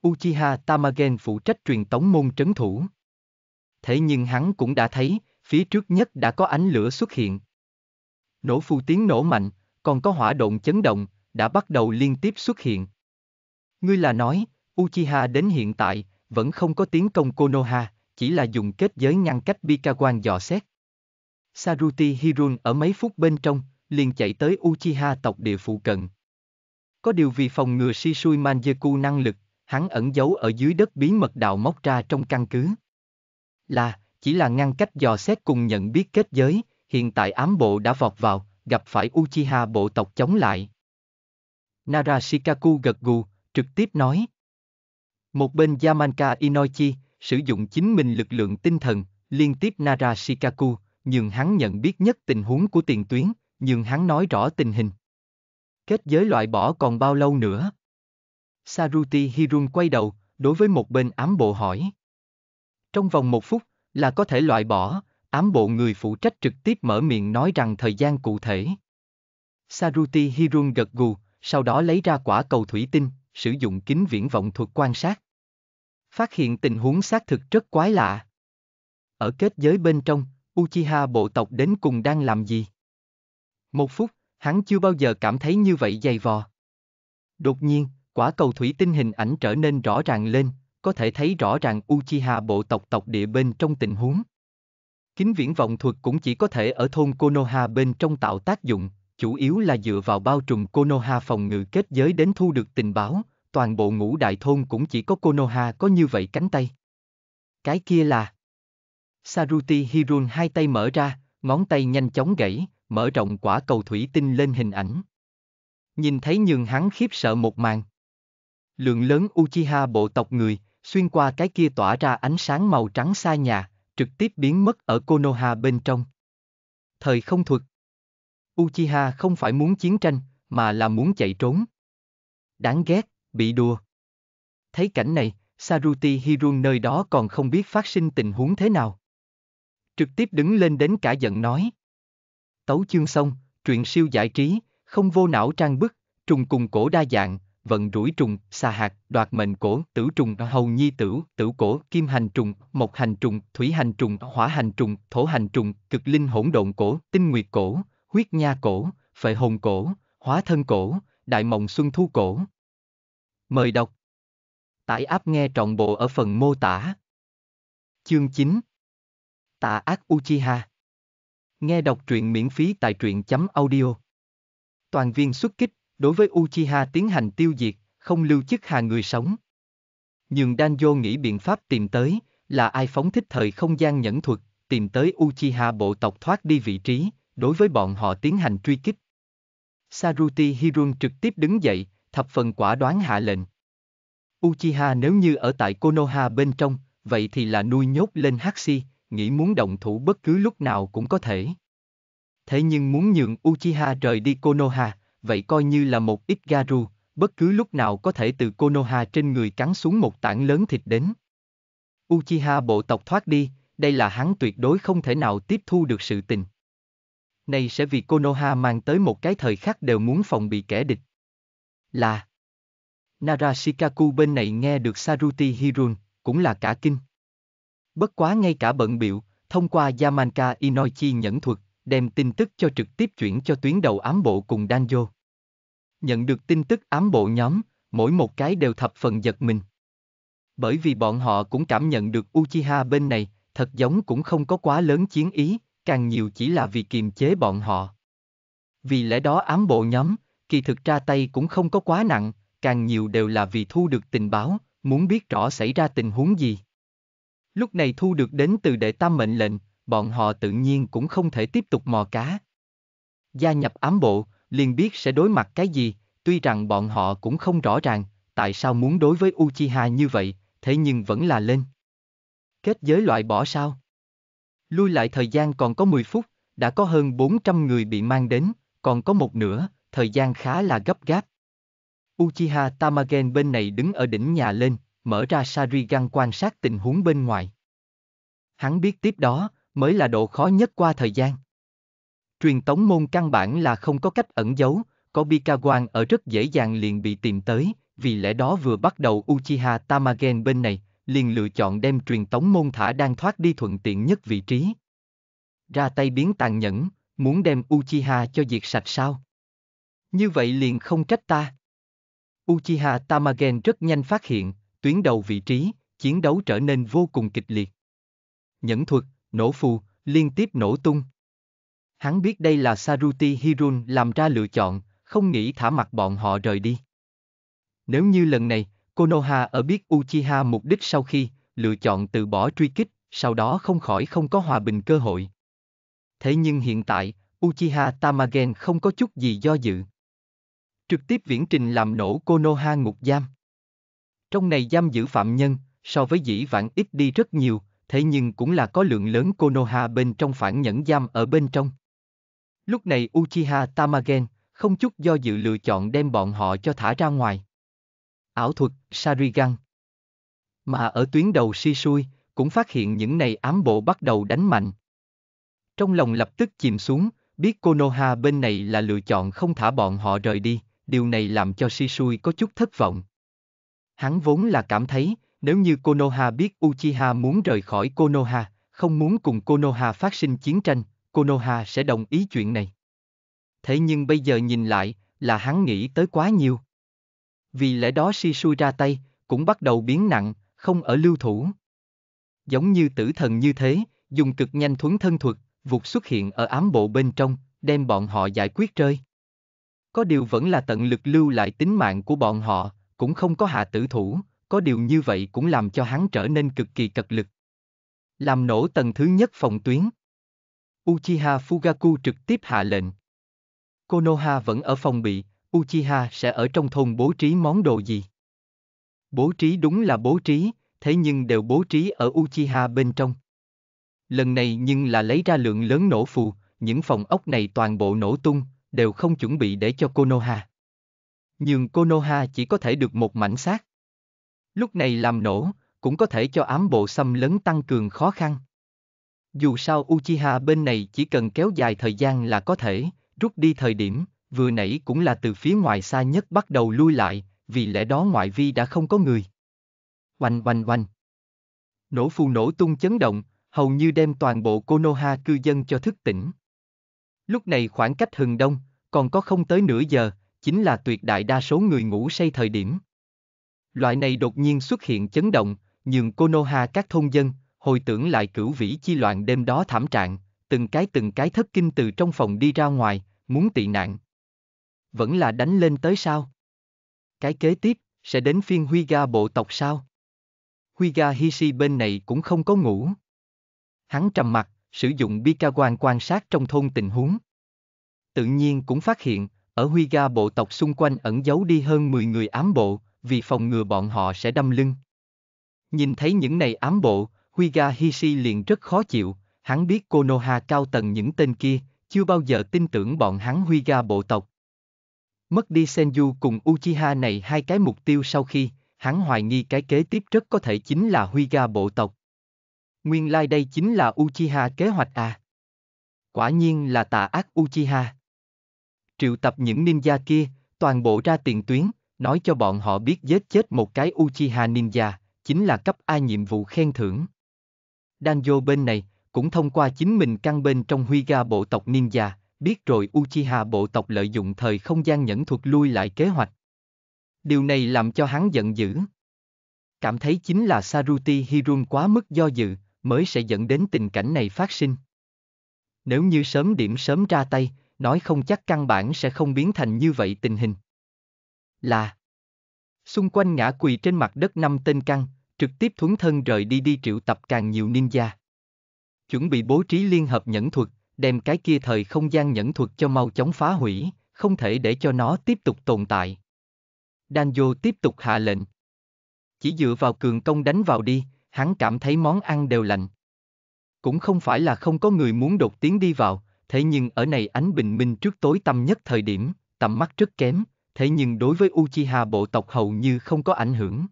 Uchiha Tamagen phụ trách truyền tống môn trấn thủ. Thế nhưng hắn cũng đã thấy, phía trước nhất đã có ánh lửa xuất hiện. Nổ phu tiếng nổ mạnh, còn có hỏa độn chấn động, đã bắt đầu liên tiếp xuất hiện. Ngươi là nói, Uchiha đến hiện tại, vẫn không có tiếng công Konoha, chỉ là dùng kết giới ngăn cách Bikawan dò xét. Saruti Hirun ở mấy phút bên trong, liền chạy tới Uchiha tộc địa phụ cận. Có điều vì phòng ngừa Shisui Manjeku năng lực, hắn ẩn giấu ở dưới đất bí mật đào móc ra trong căn cứ. Là, chỉ là ngăn cách dò xét cùng nhận biết kết giới, hiện tại ám bộ đã vọt vào, gặp phải Uchiha bộ tộc chống lại. Narashikaku gật gù, trực tiếp nói. Một bên Yamanka Inoichi, sử dụng chính mình lực lượng tinh thần, liên tiếp narashikaku nhưng hắn nhận biết nhất tình huống của tiền tuyến, nhưng hắn nói rõ tình hình. Kết giới loại bỏ còn bao lâu nữa? Saruti Hirun quay đầu, đối với một bên ám bộ hỏi. Trong vòng một phút, là có thể loại bỏ, ám bộ người phụ trách trực tiếp mở miệng nói rằng thời gian cụ thể. Saruti Hirun gật gù, sau đó lấy ra quả cầu thủy tinh, sử dụng kính viễn vọng thuật quan sát. Phát hiện tình huống xác thực rất quái lạ. Ở kết giới bên trong, Uchiha bộ tộc đến cùng đang làm gì? Một phút, hắn chưa bao giờ cảm thấy như vậy dày vò. Đột nhiên, quả cầu thủy tinh hình ảnh trở nên rõ ràng lên, có thể thấy rõ ràng Uchiha bộ tộc tộc địa bên trong tình huống. Kính viễn vọng thuật cũng chỉ có thể ở thôn Konoha bên trong tạo tác dụng, chủ yếu là dựa vào bao trùm Konoha phòng ngự kết giới đến thu được tình báo, toàn bộ ngũ đại thôn cũng chỉ có Konoha có như vậy cánh tay. Cái kia là... Saruti Hirun hai tay mở ra, ngón tay nhanh chóng gãy, mở rộng quả cầu thủy tinh lên hình ảnh. Nhìn thấy nhường hắn khiếp sợ một màn. Lượng lớn Uchiha bộ tộc người, xuyên qua cái kia tỏa ra ánh sáng màu trắng xa nhà, trực tiếp biến mất ở Konoha bên trong. Thời không thuật. Uchiha không phải muốn chiến tranh, mà là muốn chạy trốn. Đáng ghét bị đùa. Thấy cảnh này, Saruti Hirun nơi đó còn không biết phát sinh tình huống thế nào. Trực tiếp đứng lên đến cả giận nói. Tấu chương xong, truyện siêu giải trí, không vô não trang bức, trùng cùng cổ đa dạng, vận rủi trùng, xà hạt, đoạt mệnh cổ, tử trùng, hầu nhi tử, tử cổ, kim hành trùng, mộc hành trùng, thủy hành trùng, hỏa hành trùng, thổ hành trùng, cực linh hỗn độn cổ, tinh nguyệt cổ, huyết nha cổ, phệ hồn cổ, hóa thân cổ, đại mộng xuân thu cổ. Mời đọc. Tải áp nghe trọn bộ ở phần mô tả. Chương 9. Tạ ác Uchiha. Nghe đọc truyện miễn phí tại truyện.audio. Toàn viên xuất kích, đối với Uchiha tiến hành tiêu diệt, không lưu chức hà người sống. Nhưng Danjo nghĩ biện pháp tìm tới, là ai phóng thích thời không gian nhẫn thuật, tìm tới Uchiha bộ tộc thoát đi vị trí, đối với bọn họ tiến hành truy kích. Saruti Hirun trực tiếp đứng dậy, thập phần quả đoán hạ lệnh. Uchiha nếu như ở tại Konoha bên trong, vậy thì là nuôi nhốt lên Haxi, nghĩ muốn động thủ bất cứ lúc nào cũng có thể. Thế nhưng muốn nhượng Uchiha rời đi Konoha, vậy coi như là một ít garu, bất cứ lúc nào có thể từ Konoha trên người cắn xuống một tảng lớn thịt đến. Uchiha bộ tộc thoát đi, đây là hắn tuyệt đối không thể nào tiếp thu được sự tình. Này sẽ vì Konoha mang tới một cái thời khắc đều muốn phòng bị kẻ địch là Narashikaku bên này nghe được Saruti Hirun, cũng là cả kinh. Bất quá ngay cả bận biểu, thông qua Yamanka Inoichi nhẫn thuật, đem tin tức cho trực tiếp chuyển cho tuyến đầu ám bộ cùng Danjo. Nhận được tin tức ám bộ nhóm, mỗi một cái đều thập phần giật mình. Bởi vì bọn họ cũng cảm nhận được Uchiha bên này, thật giống cũng không có quá lớn chiến ý, càng nhiều chỉ là vì kiềm chế bọn họ. Vì lẽ đó ám bộ nhóm, kỳ thực ra tay cũng không có quá nặng, càng nhiều đều là vì thu được tình báo, muốn biết rõ xảy ra tình huống gì. Lúc này thu được đến từ đệ tam mệnh lệnh, bọn họ tự nhiên cũng không thể tiếp tục mò cá. Gia nhập ám bộ, liền biết sẽ đối mặt cái gì, tuy rằng bọn họ cũng không rõ ràng, tại sao muốn đối với Uchiha như vậy, thế nhưng vẫn là lên. Kết giới loại bỏ sao? Lui lại thời gian còn có 10 phút, đã có hơn 400 người bị mang đến, còn có một nửa, thời gian khá là gấp gáp. Uchiha Tamagen bên này đứng ở đỉnh nhà lên, mở ra Sharingan quan sát tình huống bên ngoài. Hắn biết tiếp đó, mới là độ khó nhất qua thời gian. Truyền tống môn căn bản là không có cách ẩn giấu, có Bikawan ở rất dễ dàng liền bị tìm tới, vì lẽ đó vừa bắt đầu Uchiha Tamagen bên này, liền lựa chọn đem truyền tống môn thả đang thoát đi thuận tiện nhất vị trí. Ra tay biến tàn nhẫn, muốn đem Uchiha cho diệt sạch sao? Như vậy liền không trách ta. Uchiha Tamagen rất nhanh phát hiện, tuyến đầu vị trí, chiến đấu trở nên vô cùng kịch liệt. Nhẫn thuật, nổ phù, liên tiếp nổ tung. Hắn biết đây là Saruti Hirun làm ra lựa chọn, không nghĩ thả mặt bọn họ rời đi. Nếu như lần này, Konoha ở biết Uchiha mục đích sau khi lựa chọn từ bỏ truy kích, sau đó không khỏi không có hòa bình cơ hội. Thế nhưng hiện tại, Uchiha Tamagen không có chút gì do dự trực tiếp viễn trình làm nổ Konoha ngục giam. Trong này giam giữ phạm nhân, so với dĩ vãng ít đi rất nhiều, thế nhưng cũng là có lượng lớn Konoha bên trong phản nhẫn giam ở bên trong. Lúc này Uchiha Tamagen không chút do dự lựa chọn đem bọn họ cho thả ra ngoài. Ảo thuật Sarigan Mà ở tuyến đầu Shisui cũng phát hiện những này ám bộ bắt đầu đánh mạnh. Trong lòng lập tức chìm xuống, biết Konoha bên này là lựa chọn không thả bọn họ rời đi điều này làm cho Shisui có chút thất vọng. Hắn vốn là cảm thấy, nếu như Konoha biết Uchiha muốn rời khỏi Konoha, không muốn cùng Konoha phát sinh chiến tranh, Konoha sẽ đồng ý chuyện này. Thế nhưng bây giờ nhìn lại, là hắn nghĩ tới quá nhiều. Vì lẽ đó Shisui ra tay, cũng bắt đầu biến nặng, không ở lưu thủ. Giống như tử thần như thế, dùng cực nhanh thuấn thân thuật, vụt xuất hiện ở ám bộ bên trong, đem bọn họ giải quyết rơi có điều vẫn là tận lực lưu lại tính mạng của bọn họ, cũng không có hạ tử thủ, có điều như vậy cũng làm cho hắn trở nên cực kỳ cật lực. Làm nổ tầng thứ nhất phòng tuyến. Uchiha Fugaku trực tiếp hạ lệnh. Konoha vẫn ở phòng bị, Uchiha sẽ ở trong thôn bố trí món đồ gì? Bố trí đúng là bố trí, thế nhưng đều bố trí ở Uchiha bên trong. Lần này nhưng là lấy ra lượng lớn nổ phù, những phòng ốc này toàn bộ nổ tung, đều không chuẩn bị để cho Konoha. Nhưng Konoha chỉ có thể được một mảnh xác. Lúc này làm nổ, cũng có thể cho ám bộ xâm lấn tăng cường khó khăn. Dù sao Uchiha bên này chỉ cần kéo dài thời gian là có thể, rút đi thời điểm, vừa nãy cũng là từ phía ngoài xa nhất bắt đầu lui lại, vì lẽ đó ngoại vi đã không có người. Oanh oanh oanh. Nổ phù nổ tung chấn động, hầu như đem toàn bộ Konoha cư dân cho thức tỉnh. Lúc này khoảng cách hừng đông, còn có không tới nửa giờ, chính là tuyệt đại đa số người ngủ say thời điểm. Loại này đột nhiên xuất hiện chấn động, nhường Konoha các thôn dân, hồi tưởng lại cửu vĩ chi loạn đêm đó thảm trạng, từng cái từng cái thất kinh từ trong phòng đi ra ngoài, muốn tị nạn. Vẫn là đánh lên tới sao? Cái kế tiếp, sẽ đến phiên huy ga bộ tộc sao? huy ga Hishi bên này cũng không có ngủ. Hắn trầm mặt, sử dụng Bikawan quan sát trong thôn tình huống. Tự nhiên cũng phát hiện, ở Huy Ga bộ tộc xung quanh ẩn giấu đi hơn 10 người ám bộ, vì phòng ngừa bọn họ sẽ đâm lưng. Nhìn thấy những này ám bộ, Huy Ga Hishi liền rất khó chịu, hắn biết Konoha cao tầng những tên kia, chưa bao giờ tin tưởng bọn hắn Huy Ga bộ tộc. Mất đi Senju cùng Uchiha này hai cái mục tiêu sau khi, hắn hoài nghi cái kế tiếp rất có thể chính là Huy Ga bộ tộc. Nguyên lai like đây chính là Uchiha kế hoạch à. Quả nhiên là tà ác Uchiha. Triệu tập những ninja kia, toàn bộ ra tiền tuyến, nói cho bọn họ biết giết chết một cái Uchiha ninja, chính là cấp A nhiệm vụ khen thưởng. Danjo bên này, cũng thông qua chính mình căn bên trong huy ga bộ tộc ninja, biết rồi Uchiha bộ tộc lợi dụng thời không gian nhẫn thuật lui lại kế hoạch. Điều này làm cho hắn giận dữ. Cảm thấy chính là Saruti Hirun quá mức do dự, mới sẽ dẫn đến tình cảnh này phát sinh. Nếu như sớm điểm sớm ra tay, nói không chắc căn bản sẽ không biến thành như vậy tình hình. Là Xung quanh ngã quỳ trên mặt đất năm tên căng, trực tiếp thuấn thân rời đi đi triệu tập càng nhiều ninja. Chuẩn bị bố trí liên hợp nhẫn thuật, đem cái kia thời không gian nhẫn thuật cho mau chóng phá hủy, không thể để cho nó tiếp tục tồn tại. Danjo tiếp tục hạ lệnh. Chỉ dựa vào cường công đánh vào đi, hắn cảm thấy món ăn đều lạnh. Cũng không phải là không có người muốn đột tiến đi vào, thế nhưng ở này ánh bình minh trước tối tăm nhất thời điểm, tầm mắt rất kém, thế nhưng đối với Uchiha bộ tộc hầu như không có ảnh hưởng.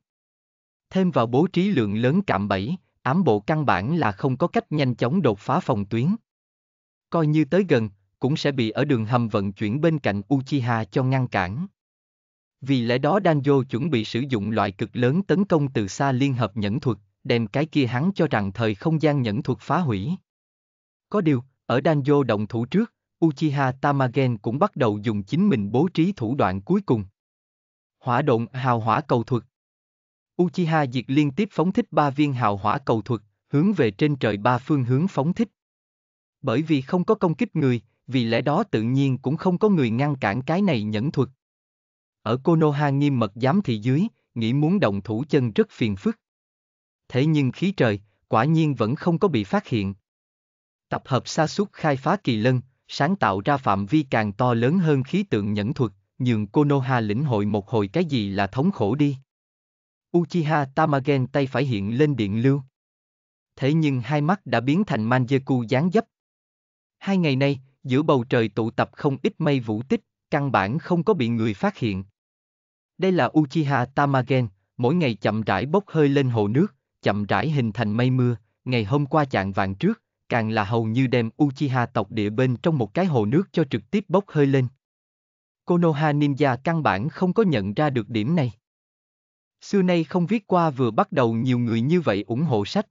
Thêm vào bố trí lượng lớn cạm bẫy, ám bộ căn bản là không có cách nhanh chóng đột phá phòng tuyến. Coi như tới gần, cũng sẽ bị ở đường hầm vận chuyển bên cạnh Uchiha cho ngăn cản. Vì lẽ đó Danjo chuẩn bị sử dụng loại cực lớn tấn công từ xa liên hợp nhẫn thuật, đem cái kia hắn cho rằng thời không gian nhẫn thuật phá hủy. Có điều, ở Danjo động thủ trước, Uchiha Tamagen cũng bắt đầu dùng chính mình bố trí thủ đoạn cuối cùng. Hỏa độn hào hỏa cầu thuật Uchiha Diệt liên tiếp phóng thích ba viên hào hỏa cầu thuật, hướng về trên trời ba phương hướng phóng thích. Bởi vì không có công kích người, vì lẽ đó tự nhiên cũng không có người ngăn cản cái này nhẫn thuật. Ở Konoha nghiêm mật giám thị dưới, nghĩ muốn động thủ chân rất phiền phức thế nhưng khí trời, quả nhiên vẫn không có bị phát hiện. Tập hợp sa sút khai phá kỳ lân, sáng tạo ra phạm vi càng to lớn hơn khí tượng nhẫn thuật, nhường Konoha lĩnh hội một hồi cái gì là thống khổ đi. Uchiha Tamagen tay phải hiện lên điện lưu. Thế nhưng hai mắt đã biến thành Manjeku dáng dấp. Hai ngày nay, giữa bầu trời tụ tập không ít mây vũ tích, căn bản không có bị người phát hiện. Đây là Uchiha Tamagen, mỗi ngày chậm rãi bốc hơi lên hồ nước, chậm rãi hình thành mây mưa, ngày hôm qua chạng vạn trước, càng là hầu như đem Uchiha tộc địa bên trong một cái hồ nước cho trực tiếp bốc hơi lên. Konoha Ninja căn bản không có nhận ra được điểm này. Xưa nay không viết qua vừa bắt đầu nhiều người như vậy ủng hộ sách.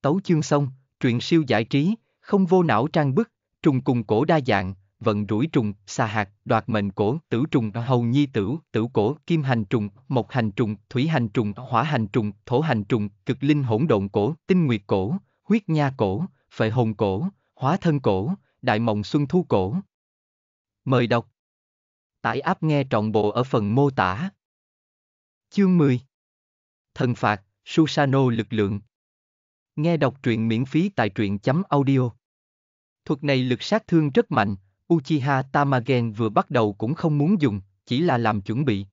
Tấu chương xong, truyện siêu giải trí, không vô não trang bức, trùng cùng cổ đa dạng, vận rủi trùng, xà hạt, đoạt mệnh cổ, tử trùng, hầu nhi tử, tử cổ, kim hành trùng, mộc hành trùng, thủy hành trùng, hỏa hành trùng, thổ hành trùng, cực linh hỗn độn cổ, tinh nguyệt cổ, huyết nha cổ, phệ hồn cổ, hóa thân cổ, đại mộng xuân thu cổ. Mời đọc. Tải áp nghe trọn bộ ở phần mô tả. Chương 10 Thần phạt, Susano lực lượng Nghe đọc truyện miễn phí tại truyện chấm audio Thuật này lực sát thương rất mạnh, Uchiha Tamagen vừa bắt đầu cũng không muốn dùng, chỉ là làm chuẩn bị.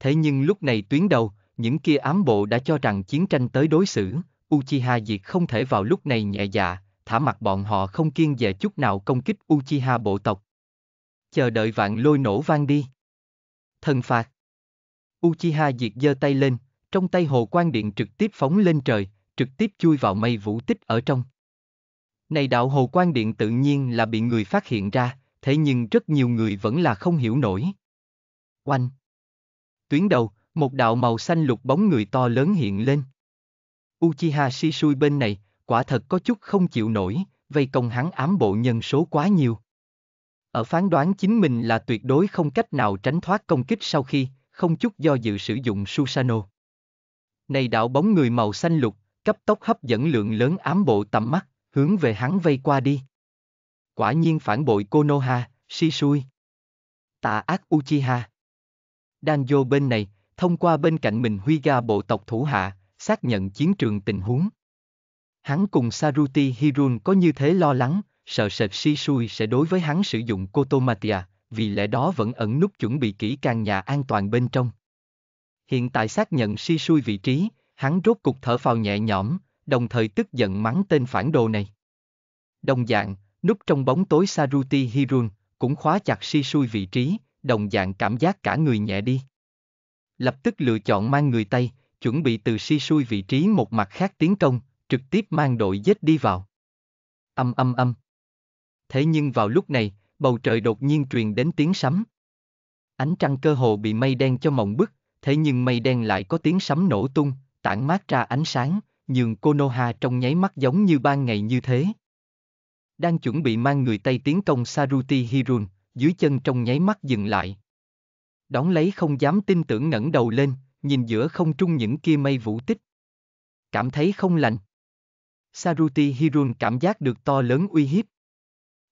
Thế nhưng lúc này tuyến đầu, những kia ám bộ đã cho rằng chiến tranh tới đối xử, Uchiha Diệt không thể vào lúc này nhẹ dạ, thả mặt bọn họ không kiên dè chút nào công kích Uchiha bộ tộc. Chờ đợi vạn lôi nổ vang đi. Thần phạt. Uchiha Diệt giơ tay lên, trong tay hồ quan điện trực tiếp phóng lên trời, trực tiếp chui vào mây vũ tích ở trong. Này đạo hồ quan điện tự nhiên là bị người phát hiện ra, thế nhưng rất nhiều người vẫn là không hiểu nổi. Oanh! Tuyến đầu, một đạo màu xanh lục bóng người to lớn hiện lên. Uchiha Shisui bên này, quả thật có chút không chịu nổi, vây công hắn ám bộ nhân số quá nhiều. Ở phán đoán chính mình là tuyệt đối không cách nào tránh thoát công kích sau khi, không chút do dự sử dụng Susano. Này đạo bóng người màu xanh lục, cấp tốc hấp dẫn lượng lớn ám bộ tầm mắt, hướng về hắn vây qua đi. Quả nhiên phản bội Konoha, Shisui. Tạ ác Uchiha. Danjo bên này, thông qua bên cạnh mình Huiga bộ tộc thủ hạ, xác nhận chiến trường tình huống. Hắn cùng Saruti Hirun có như thế lo lắng, sợ sệt Shisui sẽ đối với hắn sử dụng Kotomatia, vì lẽ đó vẫn ẩn nút chuẩn bị kỹ càng nhà an toàn bên trong. Hiện tại xác nhận Shisui vị trí, hắn rốt cục thở phào nhẹ nhõm, đồng thời tức giận mắng tên phản đồ này. Đồng dạng, núp trong bóng tối Saruti Hirun, cũng khóa chặt si xui vị trí, đồng dạng cảm giác cả người nhẹ đi. Lập tức lựa chọn mang người Tây, chuẩn bị từ si xui vị trí một mặt khác tiến công, trực tiếp mang đội dết đi vào. Âm âm âm. Thế nhưng vào lúc này, bầu trời đột nhiên truyền đến tiếng sấm. Ánh trăng cơ hồ bị mây đen cho mộng bức, thế nhưng mây đen lại có tiếng sấm nổ tung, tản mát ra ánh sáng, nhường Konoha trong nháy mắt giống như ban ngày như thế. Đang chuẩn bị mang người Tây tiến công Saruti Hirun, dưới chân trong nháy mắt dừng lại. Đón lấy không dám tin tưởng ngẩng đầu lên, nhìn giữa không trung những kia mây vũ tích. Cảm thấy không lành. Saruti Hirun cảm giác được to lớn uy hiếp.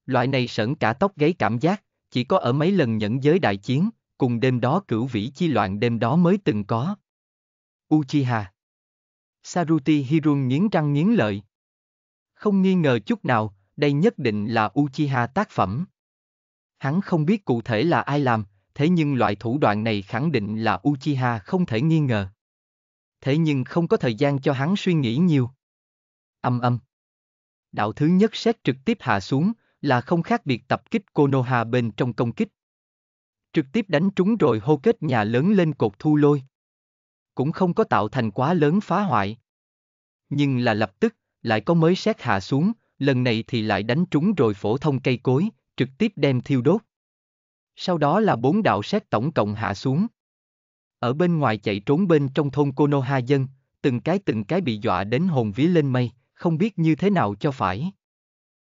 Loại này sởn cả tóc gáy cảm giác, chỉ có ở mấy lần nhẫn giới đại chiến, cùng đêm đó cửu vĩ chi loạn đêm đó mới từng có. Uchiha Saruti Hirun nghiến răng nghiến lợi. Không nghi ngờ chút nào, đây nhất định là Uchiha tác phẩm. Hắn không biết cụ thể là ai làm, thế nhưng loại thủ đoạn này khẳng định là Uchiha không thể nghi ngờ. Thế nhưng không có thời gian cho hắn suy nghĩ nhiều. Âm âm. Đạo thứ nhất xét trực tiếp hạ xuống, là không khác biệt tập kích Konoha bên trong công kích. Trực tiếp đánh trúng rồi hô kết nhà lớn lên cột thu lôi cũng không có tạo thành quá lớn phá hoại. Nhưng là lập tức, lại có mới xét hạ xuống, lần này thì lại đánh trúng rồi phổ thông cây cối, trực tiếp đem thiêu đốt. Sau đó là bốn đạo xét tổng cộng hạ xuống. Ở bên ngoài chạy trốn bên trong thôn Konoha dân, từng cái từng cái bị dọa đến hồn vía lên mây, không biết như thế nào cho phải.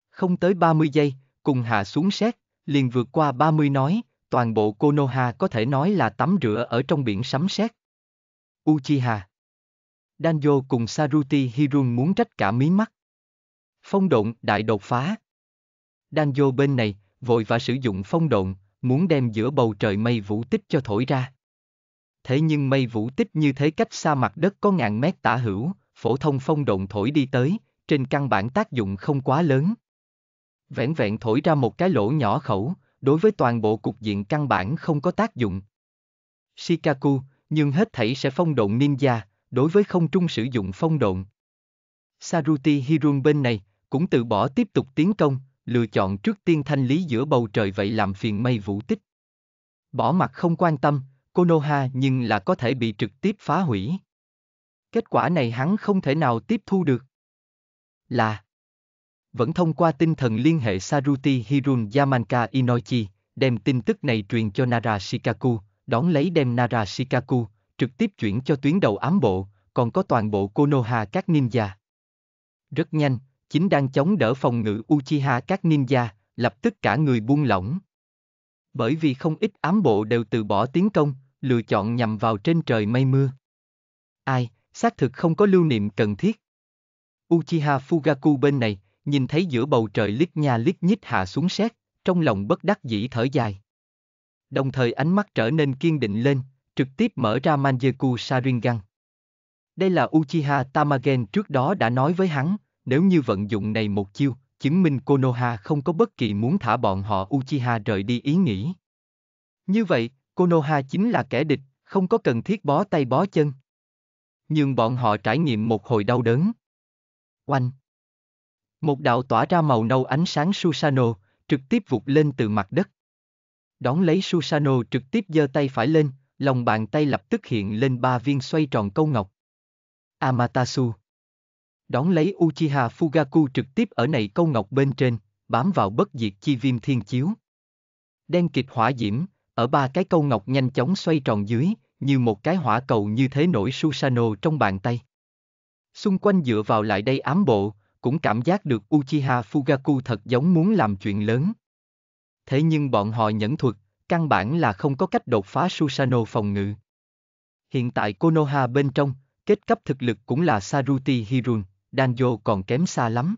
Không tới 30 giây, cùng hạ xuống xét, liền vượt qua 30 nói, toàn bộ Konoha có thể nói là tắm rửa ở trong biển sấm sét. Uchiha. Danjo cùng Saruti Hirun muốn trách cả mí mắt. Phong độn đại đột phá. Danjo bên này, vội và sử dụng phong độn, muốn đem giữa bầu trời mây vũ tích cho thổi ra. Thế nhưng mây vũ tích như thế cách xa mặt đất có ngàn mét tả hữu, phổ thông phong độn thổi đi tới, trên căn bản tác dụng không quá lớn. Vẹn vẹn thổi ra một cái lỗ nhỏ khẩu, đối với toàn bộ cục diện căn bản không có tác dụng. Shikaku, nhưng hết thảy sẽ phong độn ninja, đối với không trung sử dụng phong độn. Saruti Hirun bên này, cũng từ bỏ tiếp tục tiến công, lựa chọn trước tiên thanh lý giữa bầu trời vậy làm phiền mây vũ tích. Bỏ mặt không quan tâm, Konoha nhưng là có thể bị trực tiếp phá hủy. Kết quả này hắn không thể nào tiếp thu được. Là Vẫn thông qua tinh thần liên hệ Saruti Hirun Yamanka Inoichi, đem tin tức này truyền cho Nara Shikaku, đón lấy đem Narashikaku, trực tiếp chuyển cho tuyến đầu ám bộ, còn có toàn bộ Konoha các ninja. Rất nhanh, chính đang chống đỡ phòng ngự Uchiha các ninja, lập tức cả người buông lỏng. Bởi vì không ít ám bộ đều từ bỏ tiến công, lựa chọn nhằm vào trên trời mây mưa. Ai, xác thực không có lưu niệm cần thiết. Uchiha Fugaku bên này, nhìn thấy giữa bầu trời lít nha lít nhít hạ xuống xét, trong lòng bất đắc dĩ thở dài đồng thời ánh mắt trở nên kiên định lên, trực tiếp mở ra Manjeku Sharingan. Đây là Uchiha Tamagen trước đó đã nói với hắn, nếu như vận dụng này một chiêu, chứng minh Konoha không có bất kỳ muốn thả bọn họ Uchiha rời đi ý nghĩ. Như vậy, Konoha chính là kẻ địch, không có cần thiết bó tay bó chân. Nhưng bọn họ trải nghiệm một hồi đau đớn. Oanh! Một đạo tỏa ra màu nâu ánh sáng Susano, trực tiếp vụt lên từ mặt đất. Đón lấy Susano trực tiếp giơ tay phải lên, lòng bàn tay lập tức hiện lên ba viên xoay tròn câu ngọc. Amatasu. Đón lấy Uchiha Fugaku trực tiếp ở này câu ngọc bên trên, bám vào bất diệt chi viêm thiên chiếu. Đen kịch hỏa diễm, ở ba cái câu ngọc nhanh chóng xoay tròn dưới, như một cái hỏa cầu như thế nổi Susano trong bàn tay. Xung quanh dựa vào lại đây ám bộ, cũng cảm giác được Uchiha Fugaku thật giống muốn làm chuyện lớn thế nhưng bọn họ nhẫn thuật, căn bản là không có cách đột phá Susano phòng ngự. Hiện tại Konoha bên trong, kết cấp thực lực cũng là Saruti Hirun, Danjo còn kém xa lắm.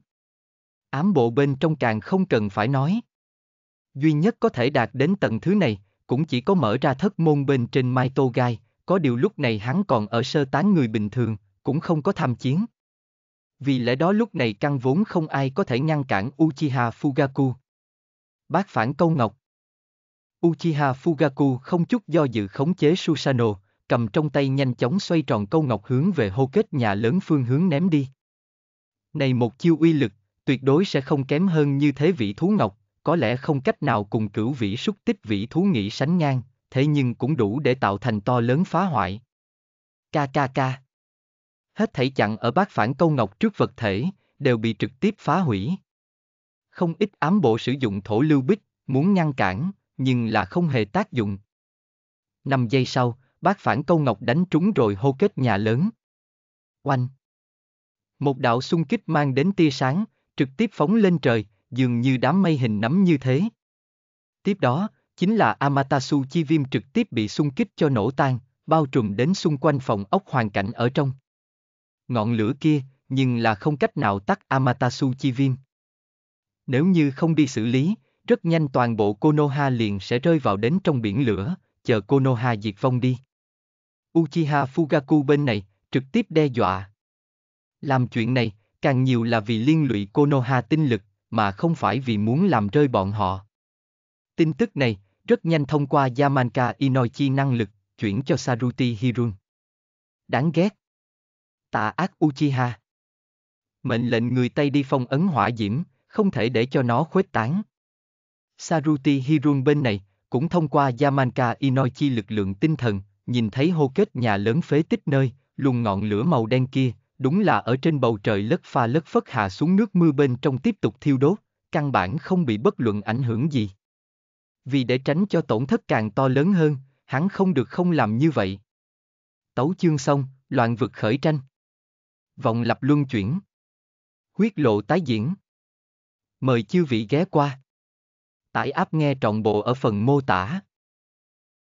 Ám bộ bên trong càng không cần phải nói. Duy nhất có thể đạt đến tận thứ này, cũng chỉ có mở ra thất môn bên trên Mai Tô Gai, có điều lúc này hắn còn ở sơ tán người bình thường, cũng không có tham chiến. Vì lẽ đó lúc này căn vốn không ai có thể ngăn cản Uchiha Fugaku, bác phản câu ngọc. Uchiha Fugaku không chút do dự khống chế Susanoo, cầm trong tay nhanh chóng xoay tròn câu ngọc hướng về hô kết nhà lớn phương hướng ném đi. Này một chiêu uy lực, tuyệt đối sẽ không kém hơn như thế vĩ thú ngọc, có lẽ không cách nào cùng cửu vĩ xúc tích vĩ thú nghĩ sánh ngang, thế nhưng cũng đủ để tạo thành to lớn phá hoại. KKK Hết thảy chặn ở bát phản câu ngọc trước vật thể, đều bị trực tiếp phá hủy không ít ám bộ sử dụng thổ lưu bích, muốn ngăn cản, nhưng là không hề tác dụng. Năm giây sau, bác phản câu ngọc đánh trúng rồi hô kết nhà lớn. Oanh! Một đạo xung kích mang đến tia sáng, trực tiếp phóng lên trời, dường như đám mây hình nắm như thế. Tiếp đó, chính là Amatasu chi viêm trực tiếp bị xung kích cho nổ tan, bao trùm đến xung quanh phòng ốc hoàn cảnh ở trong. Ngọn lửa kia, nhưng là không cách nào tắt Amatasu chi viêm. Nếu như không đi xử lý, rất nhanh toàn bộ Konoha liền sẽ rơi vào đến trong biển lửa, chờ Konoha diệt vong đi. Uchiha Fugaku bên này, trực tiếp đe dọa. Làm chuyện này, càng nhiều là vì liên lụy Konoha tinh lực, mà không phải vì muốn làm rơi bọn họ. Tin tức này, rất nhanh thông qua Yamanka Inoichi năng lực, chuyển cho Saruti Hirun. Đáng ghét. Tạ ác Uchiha. Mệnh lệnh người Tây đi phong ấn hỏa diễm, không thể để cho nó khuếch tán. Saruti Hirun bên này, cũng thông qua Yamanka Inoichi lực lượng tinh thần, nhìn thấy hô kết nhà lớn phế tích nơi, luồng ngọn lửa màu đen kia, đúng là ở trên bầu trời lất pha lất phất hạ xuống nước mưa bên trong tiếp tục thiêu đốt, căn bản không bị bất luận ảnh hưởng gì. Vì để tránh cho tổn thất càng to lớn hơn, hắn không được không làm như vậy. Tấu chương xong, loạn vực khởi tranh. Vọng lập luân chuyển. Huyết lộ tái diễn. Mời chư vị ghé qua. Tải app nghe trọn bộ ở phần mô tả.